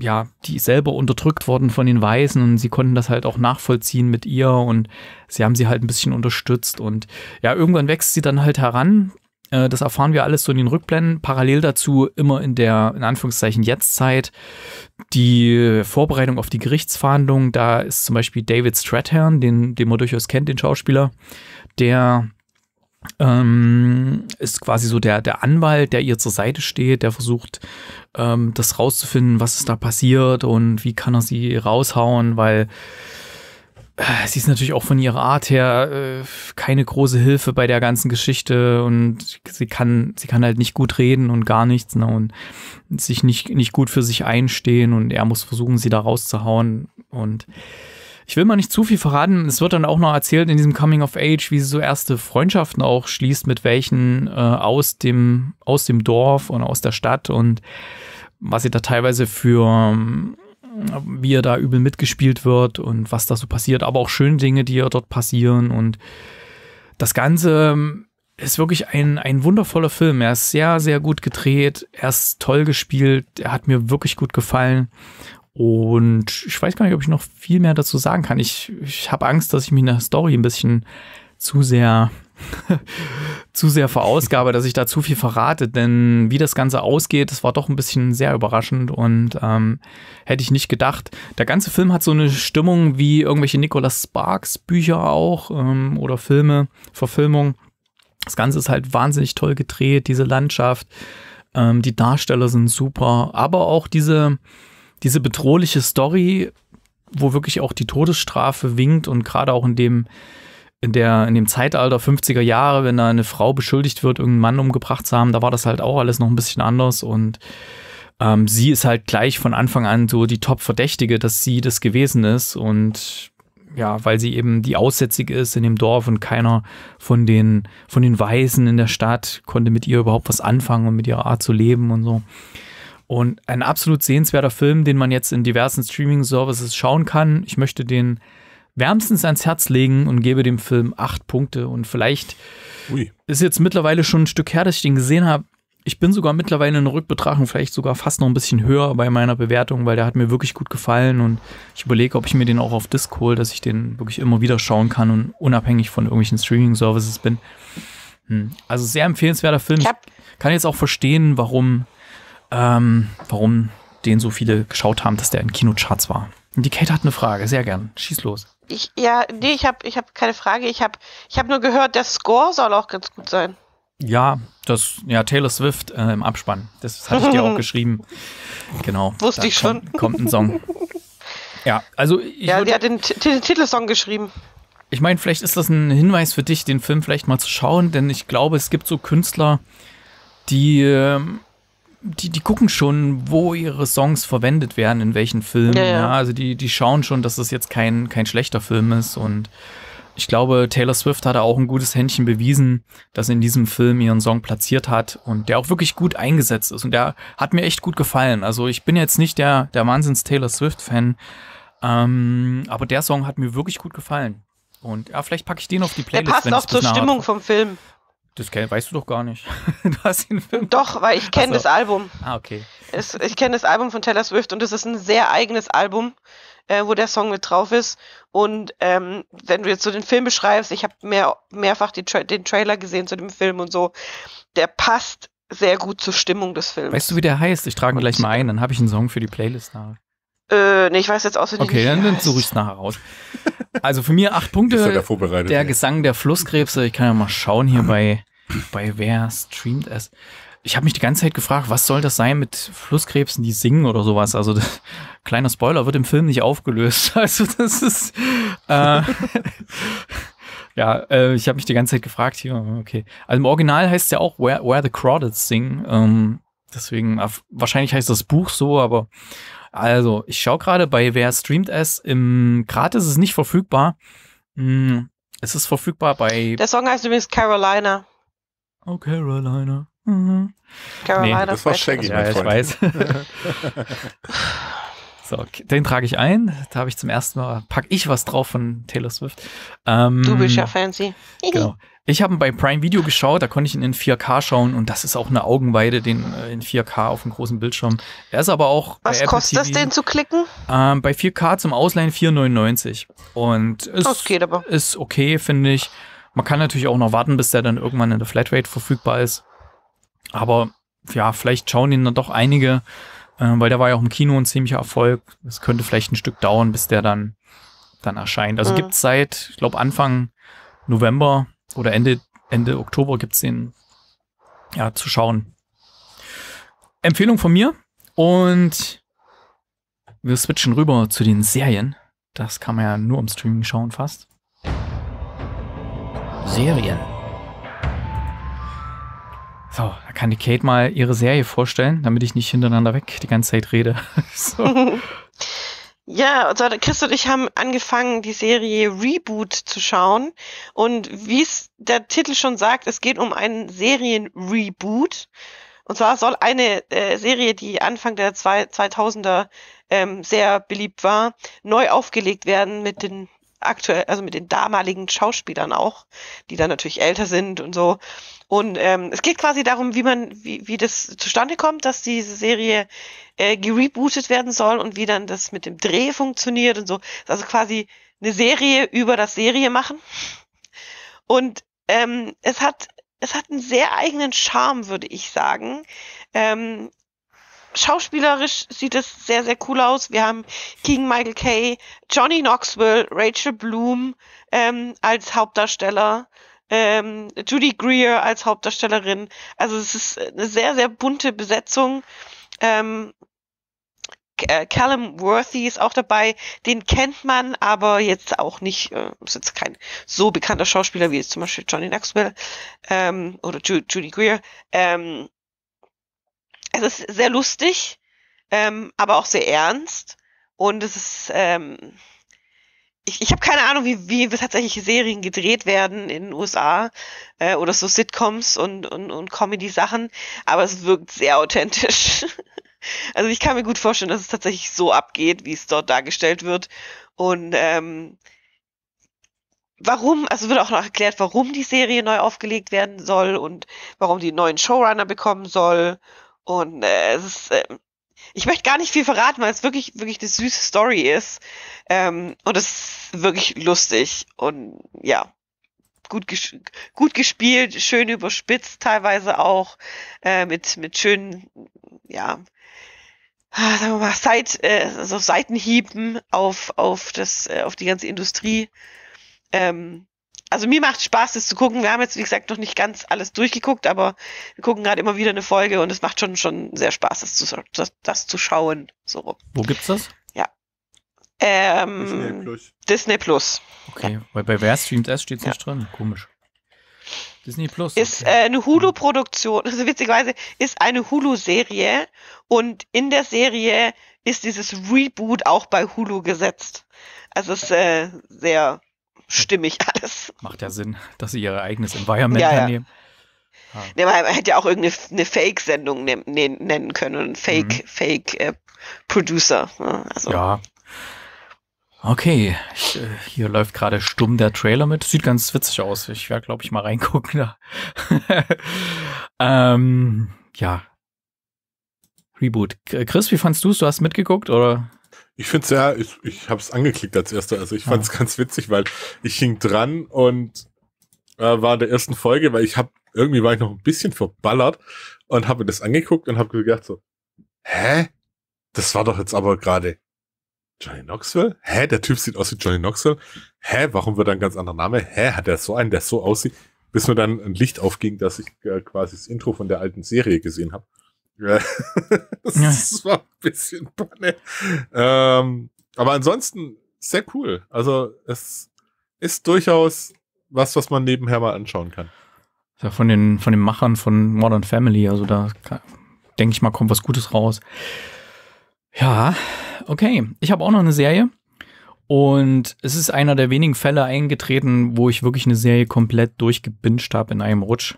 ja, die selber unterdrückt wurden von den Weißen und sie konnten das halt auch nachvollziehen mit ihr und sie haben sie halt ein bisschen unterstützt. Und ja, irgendwann wächst sie dann halt heran äh, das erfahren wir alles so in den Rückblenden. Parallel dazu immer in der, in Anführungszeichen, Jetztzeit die Vorbereitung auf die Gerichtsverhandlung. Da ist zum Beispiel David Strathern, den, den man durchaus kennt, den Schauspieler, der ähm, ist quasi so der, der Anwalt, der ihr zur Seite steht, der versucht, ähm, das rauszufinden, was ist da passiert und wie kann er sie raushauen, weil sie ist natürlich auch von ihrer Art her äh, keine große Hilfe bei der ganzen Geschichte und sie kann, sie kann halt nicht gut reden und gar nichts ne, und sich nicht, nicht gut für sich einstehen und er muss versuchen, sie da rauszuhauen und ich will mal nicht zu viel verraten. Es wird dann auch noch erzählt in diesem Coming of Age, wie sie so erste Freundschaften auch schließt mit welchen äh, aus dem aus dem Dorf und aus der Stadt und was sie da teilweise für ähm, wie er da übel mitgespielt wird und was da so passiert, aber auch schöne Dinge, die ja dort passieren und das Ganze ähm, ist wirklich ein, ein wundervoller Film. Er ist sehr, sehr gut gedreht, er ist toll gespielt, er hat mir wirklich gut gefallen und ich weiß gar nicht, ob ich noch viel mehr dazu sagen kann. Ich, ich habe Angst, dass ich mich in der Story ein bisschen zu sehr [LAUGHS] zu sehr verausgabe, dass ich da zu viel verrate, denn wie das Ganze ausgeht, das war doch ein bisschen sehr überraschend und ähm, hätte ich nicht gedacht. Der ganze Film hat so eine Stimmung wie irgendwelche Nicholas Sparks Bücher auch ähm, oder Filme, Verfilmung. Das Ganze ist halt wahnsinnig toll gedreht, diese Landschaft, ähm, die Darsteller sind super, aber auch diese, diese bedrohliche Story, wo wirklich auch die Todesstrafe winkt und gerade auch in dem in, der, in dem Zeitalter 50er Jahre, wenn da eine Frau beschuldigt wird, irgendeinen Mann umgebracht zu haben, da war das halt auch alles noch ein bisschen anders und ähm, sie ist halt gleich von Anfang an so die Top-Verdächtige, dass sie das gewesen ist und ja, weil sie eben die Aussätzige ist in dem Dorf und keiner von den, von den Weisen in der Stadt konnte mit ihr überhaupt was anfangen und mit ihrer Art zu leben und so. Und ein absolut sehenswerter Film, den man jetzt in diversen Streaming-Services schauen kann. Ich möchte den wärmstens ans Herz legen und gebe dem Film acht Punkte. Und vielleicht Ui. ist jetzt mittlerweile schon ein Stück her, dass ich den gesehen habe. Ich bin sogar mittlerweile in der Rückbetrachtung vielleicht sogar fast noch ein bisschen höher bei meiner Bewertung, weil der hat mir wirklich gut gefallen und ich überlege, ob ich mir den auch auf Disc hole, dass ich den wirklich immer wieder schauen kann und unabhängig von irgendwelchen Streaming-Services bin. Hm. Also sehr empfehlenswerter Film. Ich kann jetzt auch verstehen, warum, ähm, warum den so viele geschaut haben, dass der in Kinocharts war. Und die Kate hat eine Frage, sehr gern. Schieß los. Ich, ja, nee, ich habe ich hab keine Frage. Ich habe ich hab nur gehört, der Score soll auch ganz gut sein. Ja, das, ja, Taylor Swift äh, im Abspann. Das hatte ich dir auch [LAUGHS] geschrieben. Genau. Wusste ich schon. Kommt ein Song. [LAUGHS] Ja, also ich. Ja, die hat den, den Titelsong geschrieben. Ich meine, vielleicht ist das ein Hinweis für dich, den Film vielleicht mal zu schauen, denn ich glaube, es gibt so Künstler, die ähm, die, die gucken schon, wo ihre Songs verwendet werden, in welchen Filmen. Ja, ja. ja, also die, die schauen schon, dass das jetzt kein, kein schlechter Film ist. Und ich glaube, Taylor Swift hat auch ein gutes Händchen bewiesen, dass in diesem Film ihren Song platziert hat und der auch wirklich gut eingesetzt ist. Und der hat mir echt gut gefallen. Also ich bin jetzt nicht der, der Wahnsinns-Taylor Swift-Fan, ähm, aber der Song hat mir wirklich gut gefallen. Und ja, vielleicht packe ich den auf die Playlist. Der passt auch zur Stimmung hat. vom Film. Das kenn, weißt du doch gar nicht. [LAUGHS] du hast den Film. Doch, weil ich kenne so. das Album. Ah, okay. Es, ich kenne das Album von Taylor Swift und es ist ein sehr eigenes Album, äh, wo der Song mit drauf ist. Und ähm, wenn du jetzt so den Film beschreibst, ich habe mehr, mehrfach Tra den Trailer gesehen zu dem Film und so, der passt sehr gut zur Stimmung des Films. Weißt du, wie der heißt? Ich trage ihn gleich mal ein, dann habe ich einen Song für die Playlist. Nach. Äh, nee, ich weiß jetzt auswendig okay, nicht. Okay, dann, dann suche ich es nachher raus. Also für mich acht Punkte. vorbereitet, der Gesang der Flusskrebse. Ich kann ja mal schauen hier bei, bei wer streamt es. Ich habe mich die ganze Zeit gefragt, was soll das sein mit Flusskrebsen, die singen oder sowas. Also das, kleiner Spoiler wird im Film nicht aufgelöst. [LAUGHS] Also das ist äh, [LAUGHS] ja, äh, ich habe mich die ganze Zeit gefragt hier. Okay, also im Original heißt es ja auch Where, Where the Crawdads Sing. Ähm, deswegen wahrscheinlich heißt das Buch so, aber also, ich schaue gerade bei Wer streamt es. Im Gratis ist es nicht verfügbar. Hm, es ist verfügbar bei. Der Song heißt übrigens Carolina. Oh, Carolina. Mhm. Carolina. Nee, das war Shaggy, ja, mein Freund. ich weiß. [LAUGHS] so, den trage ich ein. Da habe ich zum ersten Mal, packe ich was drauf von Taylor Swift. Ähm, du bist ja fancy. Genau. Ich habe ihn bei Prime Video geschaut, da konnte ich ihn in 4K schauen und das ist auch eine Augenweide, den äh, in 4K auf dem großen Bildschirm. Er ist aber auch. Was kostet TV, das, den zu klicken? Ähm, bei 4K zum Ausleihen 4,99. Und ist, geht aber. ist okay, finde ich. Man kann natürlich auch noch warten, bis der dann irgendwann in der Flatrate verfügbar ist. Aber ja, vielleicht schauen ihn dann doch einige, äh, weil der war ja auch im Kino ein ziemlicher Erfolg. Es könnte vielleicht ein Stück dauern, bis der dann, dann erscheint. Also mhm. gibt es seit, ich glaube, Anfang November oder Ende, Ende Oktober es den ja, zu schauen. Empfehlung von mir und wir switchen rüber zu den Serien. Das kann man ja nur im Streaming schauen fast. Serien. So, da kann die Kate mal ihre Serie vorstellen, damit ich nicht hintereinander weg die ganze Zeit rede. [LAUGHS] so. [LAUGHS] Ja, also Chris und ich haben angefangen, die Serie Reboot zu schauen. Und wie es der Titel schon sagt, es geht um einen Serienreboot. Und zwar soll eine äh, Serie, die Anfang der zwei, 2000er ähm, sehr beliebt war, neu aufgelegt werden mit den aktuell, also mit den damaligen Schauspielern auch, die dann natürlich älter sind und so. Und ähm, es geht quasi darum, wie man, wie, wie das zustande kommt, dass diese Serie äh, gerebootet werden soll und wie dann das mit dem Dreh funktioniert und so. Also quasi eine Serie über das Serie machen. Und ähm, es hat es hat einen sehr eigenen Charme, würde ich sagen. Ähm, schauspielerisch sieht es sehr, sehr cool aus. Wir haben King Michael Kay, Johnny Knoxville, Rachel Bloom ähm, als Hauptdarsteller, ähm, Judy Greer als Hauptdarstellerin. Also es ist eine sehr, sehr bunte Besetzung. Ähm, äh, Callum Worthy ist auch dabei, den kennt man, aber jetzt auch nicht, äh, ist jetzt kein so bekannter Schauspieler wie jetzt zum Beispiel Johnny Knoxville ähm, oder Judy Greer. Ähm, es ist sehr lustig, ähm, aber auch sehr ernst. Und es ist, ähm, ich, ich habe keine Ahnung, wie, wie tatsächlich Serien gedreht werden in den USA äh, oder so Sitcoms und, und, und Comedy-Sachen, aber es wirkt sehr authentisch. [LAUGHS] also ich kann mir gut vorstellen, dass es tatsächlich so abgeht, wie es dort dargestellt wird. Und ähm, warum, also wird auch noch erklärt, warum die Serie neu aufgelegt werden soll und warum die neuen Showrunner bekommen soll und äh, oh, ne, es ist, äh, ich möchte gar nicht viel verraten, weil es wirklich, wirklich eine süße Story ist. Ähm, und es ist wirklich lustig und ja, gut, ges gut gespielt, schön überspitzt teilweise auch, äh, mit, mit schönen, ja, ah, sagen wir mal, Seit, äh, so Seitenhieben auf, auf das, äh, auf die ganze Industrie. Ähm, also mir macht Spaß, das zu gucken. Wir haben jetzt, wie gesagt, noch nicht ganz alles durchgeguckt, aber wir gucken gerade immer wieder eine Folge und es macht schon, schon sehr Spaß, das zu, das, das zu schauen. So. Wo gibt's das? Ja. Ähm, Disney Plus. Disney Plus. Okay, ja. weil bei wer streamt es steht es ja. nicht drin. Komisch. Disney Plus. Okay. Ist äh, eine Hulu-Produktion, also witzigerweise ist eine Hulu-Serie und in der Serie ist dieses Reboot auch bei Hulu gesetzt. Also es ist äh, sehr stimmig [LAUGHS] alles. Macht ja Sinn, dass sie ihr eigenes Environment ja, ja. nehmen. Ah. Nee, man hätte ja auch irgendeine Fake-Sendung nennen können, Fake, mhm. äh, Producer. Ne? Also. Ja. Okay, ich, äh, hier läuft gerade stumm der Trailer mit. Sieht ganz witzig aus. Ich werde, glaube ich, mal reingucken da. [LAUGHS] ähm, ja. Reboot. Chris, wie fandst du es? Du hast mitgeguckt, oder? Ich finde es ja, ich, ich habe es angeklickt als erster. Also ich fand es ah. ganz witzig, weil ich hing dran und äh, war in der ersten Folge, weil ich habe irgendwie war ich noch ein bisschen verballert und habe mir das angeguckt und habe gedacht so, hä, das war doch jetzt aber gerade Johnny Knoxville? Hä, der Typ sieht aus wie Johnny Knoxville? Hä, warum wird er ein ganz anderer Name? Hä, hat er so einen, der so aussieht? Bis mir dann ein Licht aufging, dass ich äh, quasi das Intro von der alten Serie gesehen habe. Ja. [LAUGHS] das war ein bisschen Panne. Ähm, aber ansonsten sehr cool. Also es ist durchaus was, was man nebenher mal anschauen kann. Ja, von den, von den Machern von Modern Family, also da denke ich mal, kommt was Gutes raus. Ja, okay. Ich habe auch noch eine Serie. Und es ist einer der wenigen Fälle eingetreten, wo ich wirklich eine Serie komplett durchgebinscht habe in einem Rutsch.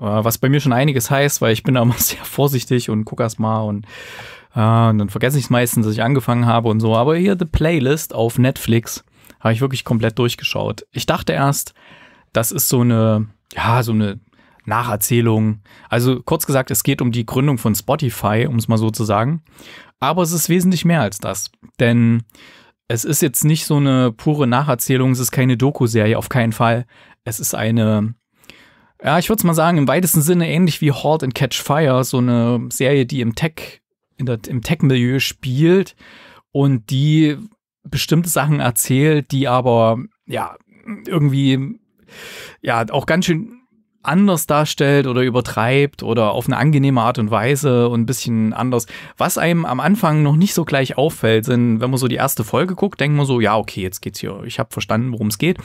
Äh, was bei mir schon einiges heißt, weil ich bin da immer [LAUGHS] sehr vorsichtig und gucke erst mal und, äh, und dann vergesse ich es meistens, dass ich angefangen habe und so. Aber hier The Playlist auf Netflix habe ich wirklich komplett durchgeschaut. Ich dachte erst, das ist so eine, ja, so eine Nacherzählung. Also kurz gesagt, es geht um die Gründung von Spotify, um es mal so zu sagen. Aber es ist wesentlich mehr als das. Denn es ist jetzt nicht so eine pure Nacherzählung, es ist keine Doku-Serie, auf keinen Fall. Es ist eine ja, ich würde es mal sagen, im weitesten Sinne ähnlich wie Halt and Catch Fire, so eine Serie, die im Tech, der, im Tech-Milieu spielt und die bestimmte Sachen erzählt, die aber ja irgendwie ja auch ganz schön anders darstellt oder übertreibt oder auf eine angenehme Art und Weise und ein bisschen anders. Was einem am Anfang noch nicht so gleich auffällt, sind, wenn man so die erste Folge guckt, denkt man so, ja, okay, jetzt geht's hier, ich habe verstanden, worum es geht.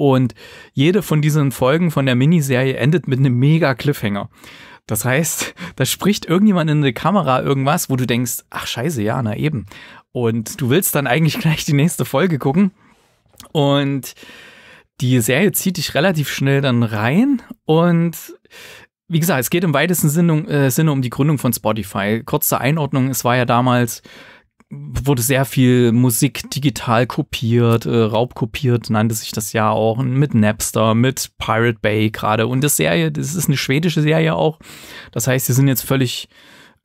Und jede von diesen Folgen von der Miniserie endet mit einem mega Cliffhanger. Das heißt, da spricht irgendjemand in der Kamera irgendwas, wo du denkst, ach scheiße, ja, na eben. Und du willst dann eigentlich [LAUGHS] gleich die nächste Folge gucken. Und die Serie zieht dich relativ schnell dann rein und wie gesagt, es geht im weitesten Sinne, äh, Sinne, um die Gründung von Spotify. Kurze Einordnung, es war ja damals wurde sehr viel Musik digital kopiert, äh, raubkopiert, nannte sich das ja auch, mit Napster, mit Pirate Bay gerade. Und das Serie, das ist eine schwedische Serie auch. Das heißt, sie sind jetzt völlig,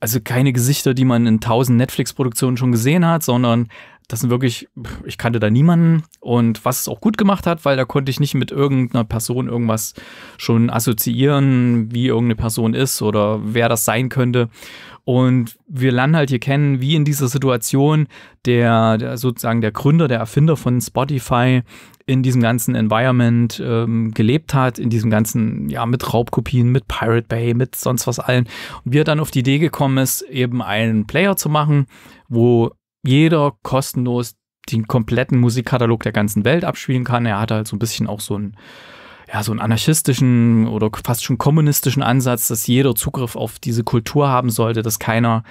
also keine Gesichter, die man in tausend Netflix-Produktionen schon gesehen hat, sondern das sind wirklich, ich kannte da niemanden und was es auch gut gemacht hat, weil da konnte ich nicht mit irgendeiner Person irgendwas schon assoziieren, wie irgendeine Person ist oder wer das sein könnte. Und wir lernen halt hier kennen, wie in dieser Situation der, der sozusagen der Gründer, der Erfinder von Spotify in diesem ganzen Environment ähm, gelebt hat, in diesem ganzen, ja, mit Raubkopien, mit Pirate Bay, mit sonst was allen. Und wie er dann auf die Idee gekommen ist, eben einen Player zu machen, wo jeder kostenlos den kompletten Musikkatalog der ganzen Welt abspielen kann. Er hat halt so ein bisschen auch so ein ja, so einen anarchistischen oder fast schon kommunistischen Ansatz, dass jeder Zugriff auf diese Kultur haben sollte, dass keiner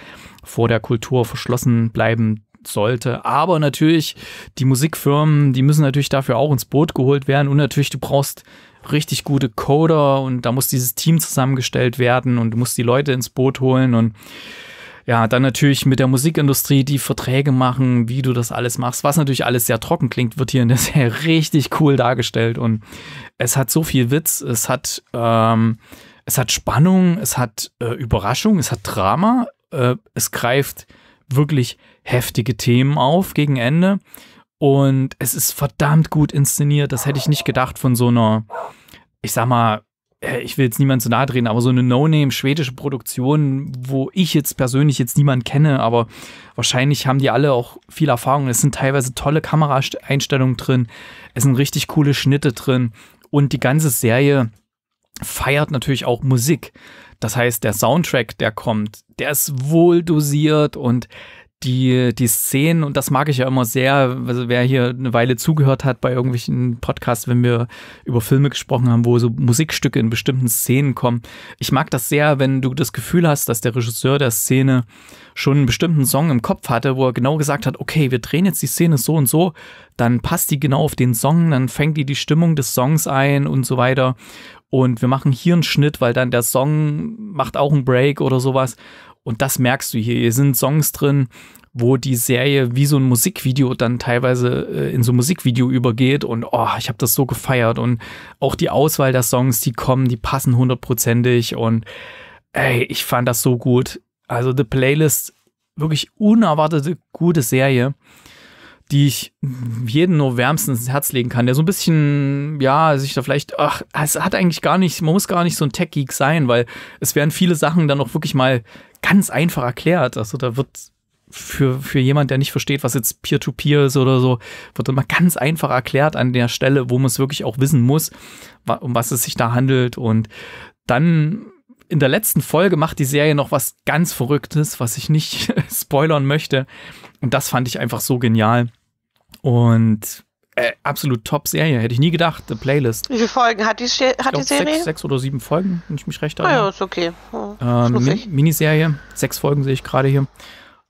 vor der Kultur verschlossen bleiben sollte. Aber natürlich, die Musikfirmen, die müssen natürlich dafür auch ins Boot geholt werden. Und natürlich, du brauchst richtig gute Coder und da muss dieses Team zusammengestellt werden und du musst die Leute ins Boot holen. Und ja, dann natürlich mit der Musikindustrie, die Verträge machen, wie du das alles machst, was natürlich alles sehr trocken klingt, wird hier in der [LAUGHS] Serie richtig cool dargestellt und es hat so viel Witz, es hat, ähm, es hat Spannung, es hat äh, Überraschung, es hat Drama, äh, es greift wirklich heftige Themen auf gegen Ende und es ist verdammt gut inszeniert, das hätte ich nicht gedacht von so einer, ich sag mal, äh, ich will jetzt niemand zu nahe drehen, aber so eine No-Name schwedische Produktion, wo ich jetzt persönlich jetzt niemand kenne, aber wahrscheinlich haben die alle auch viel Erfahrung. Es sind teilweise tolle Kameraeinstellungen drin, es sind richtig coole Schnitte drin und die ganze Serie feiert natürlich auch Musik. Das heißt, der Soundtrack, der kommt, der ist wohl dosiert und die, die Szenen, und das mag ich ja immer sehr, also wer hier eine Weile zugehört hat bei irgendwelchen Podcasts, wenn wir über Filme gesprochen haben, wo so Musikstücke in bestimmten Szenen kommen. Ich mag das sehr, wenn du das Gefühl hast, dass der Regisseur der Szene schon einen bestimmten Song im Kopf hatte, wo er genau gesagt hat, okay, wir drehen jetzt die Szene so und so, dann passt die genau auf den Song, dann fängt die die Stimmung des Songs ein und so weiter. Und wir machen hier einen Schnitt, weil dann der Song macht auch einen Break oder sowas. Und das merkst du hier. Hier sind Songs drin, wo die Serie wie so ein Musikvideo dann teilweise äh, in so ein Musikvideo übergeht und oh, ich habe das so gefeiert und auch die Auswahl der Songs, die kommen, die passen hundertprozentig und ey, ich fand das so gut. Also The Playlist, wirklich unerwartete gute Serie die ich jedem nur wärmstens ins Herz legen kann, der so ein bisschen, ja, sich da vielleicht, ach, es hat eigentlich gar nicht, man muss gar nicht so ein Tech-Geek sein, weil es werden viele Sachen dann auch wirklich mal ganz einfach erklärt. Also da wird für, für jemand, der nicht versteht, was jetzt Peer-to-Peer -Peer ist oder so, wird immer ganz einfach erklärt an der Stelle, wo man es wirklich auch wissen muss, um was es sich da handelt. Und dann in der letzten Folge macht die Serie noch was ganz Verrücktes, was ich nicht [LAUGHS] spoilern möchte. Und das fand ich einfach so genial. Und äh, absolut top Serie, hätte ich nie gedacht, The Playlist. Wie viele Folgen hat die, Se hat glaub, die Serie? Sechs, sechs, oder sieben Folgen, wenn ich mich recht erinnere. Ah ja, ist okay. Oh, ähm, Min Miniserie, sechs Folgen sehe ich gerade hier.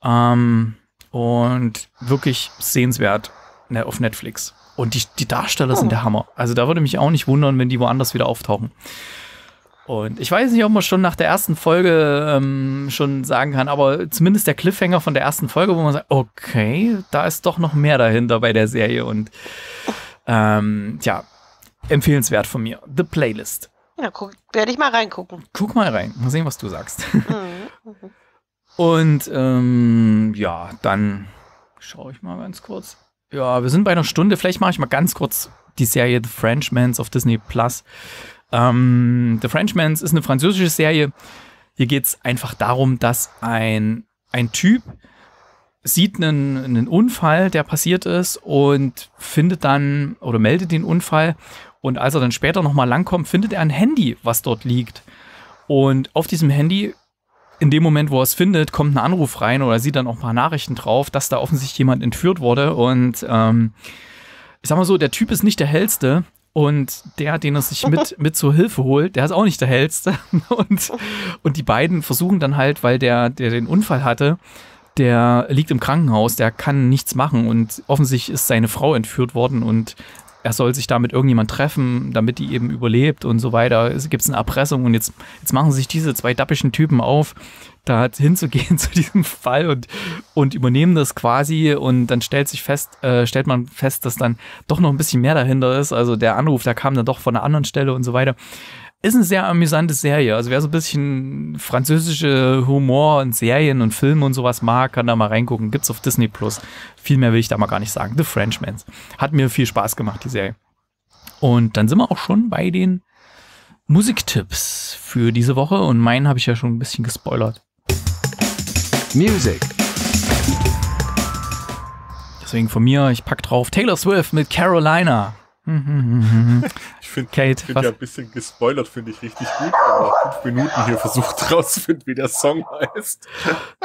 Ähm, und wirklich sehenswert ne, auf Netflix. Und die, die Darsteller oh. sind der Hammer. Also da würde mich auch nicht wundern, wenn die woanders wieder auftauchen. Und ich weiß nicht, ob man schon nach der ersten Folge ähm, schon sagen kann, aber zumindest der Cliffhanger von der ersten Folge, wo man sagt, okay, da ist doch noch mehr dahinter bei der Serie. Und ähm, ja, empfehlenswert von mir. The Playlist. Ja, guck, werde ich mal reingucken. Guck mal rein. Mal sehen, was du sagst. Mhm, [LAUGHS] mhm. Und ähm, ja, dann schaue ich mal ganz kurz. Ja, wir sind bei einer Stunde. Vielleicht mache ich mal ganz kurz die Serie The Frenchmans auf Disney Plus. Ähm, The Frenchmans ist eine französische Serie. Hier geht es einfach darum, dass ein, ein Typ sieht einen, einen Unfall, der passiert ist und findet dann oder meldet den Unfall. Und als er dann später nochmal langkommt, findet er ein Handy, was dort liegt. Und auf diesem Handy, in dem Moment, wo er es findet, kommt ein Anruf rein oder sieht dann auch ein paar Nachrichten drauf, dass da offensichtlich jemand entführt wurde. Und ähm, ich sag mal so, der Typ ist nicht der hellste, und der, den er sich mit, [LAUGHS] mit zur Hilfe holt, der ist auch nicht der hellste. [LAUGHS] Und, und die beiden versuchen dann halt, weil der, der den Unfall hatte, der liegt im Krankenhaus, der kann nichts machen und offensichtlich ist seine Frau entführt worden und er soll sich da mit irgendjemand treffen, damit die eben überlebt und so weiter. Es gibt eine Erpressung und jetzt, jetzt machen sich diese zwei dappischen Typen auf, da [LAUGHS] hinzugehen zu diesem Fall und, und übernehmen das quasi und dann stellt sich fest, äh, stellt man fest, dass dann doch noch ein bisschen mehr dahinter ist. Also der Anruf, der kam dann doch von einer anderen Stelle und so weiter ist eine sehr amüsante Serie. Also wer so ein bisschen französische Humor und Serien und Filme und sowas mag, kann da mal reingucken. Gibt's auf Disney Plus. Viel mehr will ich da mal gar nicht sagen. The Frenchmans. Hat mir viel Spaß gemacht, die Serie. Und dann sind wir auch schon bei den Musiktipps für diese Woche. Und meinen habe ich ja schon ein bisschen gespoilert. Music. Deswegen von mir, ich packe drauf Taylor Swift mit Carolina. [LAUGHS] finde find ja ein bisschen gespoilert, finde ich richtig gut. Aber fünf Minuten hier versucht [LAUGHS] rauszufinden, wie der Song heißt. [LAUGHS]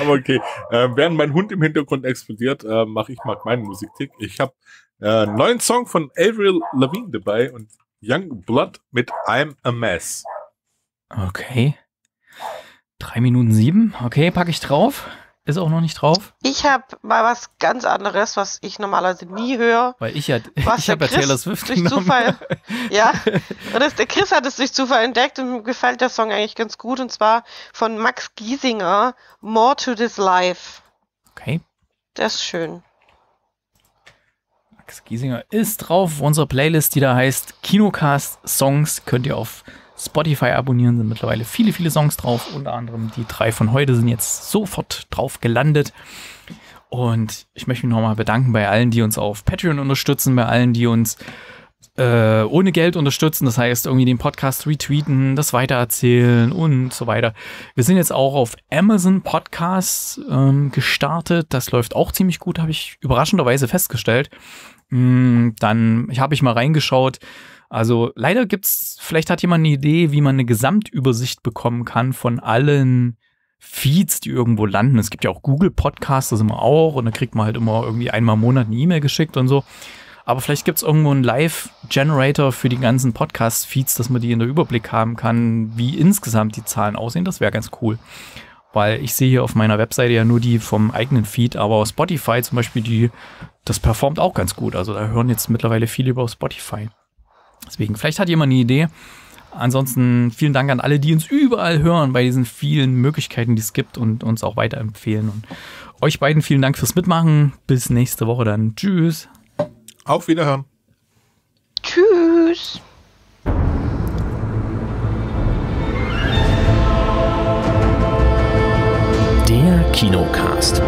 aber okay. Äh, während mein Hund im Hintergrund explodiert, äh, mache ich mal meinen Musiktick. Ich habe äh, einen neuen Song von Avril Lavigne dabei und Young Blood mit I'm a Mess. Okay. Drei Minuten sieben. Okay, packe ich drauf ist auch noch nicht drauf. Ich habe mal was ganz anderes, was ich normalerweise nie höre. Weil ich ja, [LAUGHS] was ich habe ja Taylor Swift durch Zufall. [LAUGHS] ja. Und das, der Chris hat es durch Zufall entdeckt und mir gefällt der Song eigentlich ganz gut und zwar von Max Giesinger More to This Life. Okay. Das ist schön. Max Giesinger ist drauf auf unserer Playlist, die da heißt Kinocast Songs. Könnt ihr auf Spotify abonnieren sind mittlerweile viele, viele Songs drauf. Unter anderem die drei von heute sind jetzt sofort drauf gelandet. Und ich möchte mich nochmal bedanken bei allen, die uns auf Patreon unterstützen, bei allen, die uns äh, ohne Geld unterstützen. Das heißt, irgendwie den Podcast retweeten, das weitererzählen und so weiter. Wir sind jetzt auch auf Amazon Podcasts ähm, gestartet. Das läuft auch ziemlich gut, habe ich überraschenderweise festgestellt. Mm, dann habe ich mal reingeschaut. Also leider gibt es, vielleicht hat jemand eine Idee, wie man eine Gesamtübersicht bekommen kann von allen Feeds, die irgendwo landen. Es gibt ja auch Google Podcasts, das immer auch, und da kriegt man halt immer irgendwie einmal im Monat eine E-Mail geschickt und so. Aber vielleicht gibt es irgendwo einen Live-Generator für die ganzen Podcast-Feeds, dass man die in der Überblick haben kann, wie insgesamt die Zahlen aussehen. Das wäre ganz cool. Weil ich sehe hier auf meiner Webseite ja nur die vom eigenen Feed, aber Spotify zum Beispiel, die, das performt auch ganz gut. Also da hören jetzt mittlerweile viele über Spotify. Deswegen, vielleicht hat jemand eine Idee. Ansonsten vielen Dank an alle, die uns überall hören, bei diesen vielen Möglichkeiten, die es gibt und uns auch weiterempfehlen. Und euch beiden vielen Dank fürs Mitmachen. Bis nächste Woche dann. Tschüss. Auf Wiederhören. Tschüss. Der Kinocast.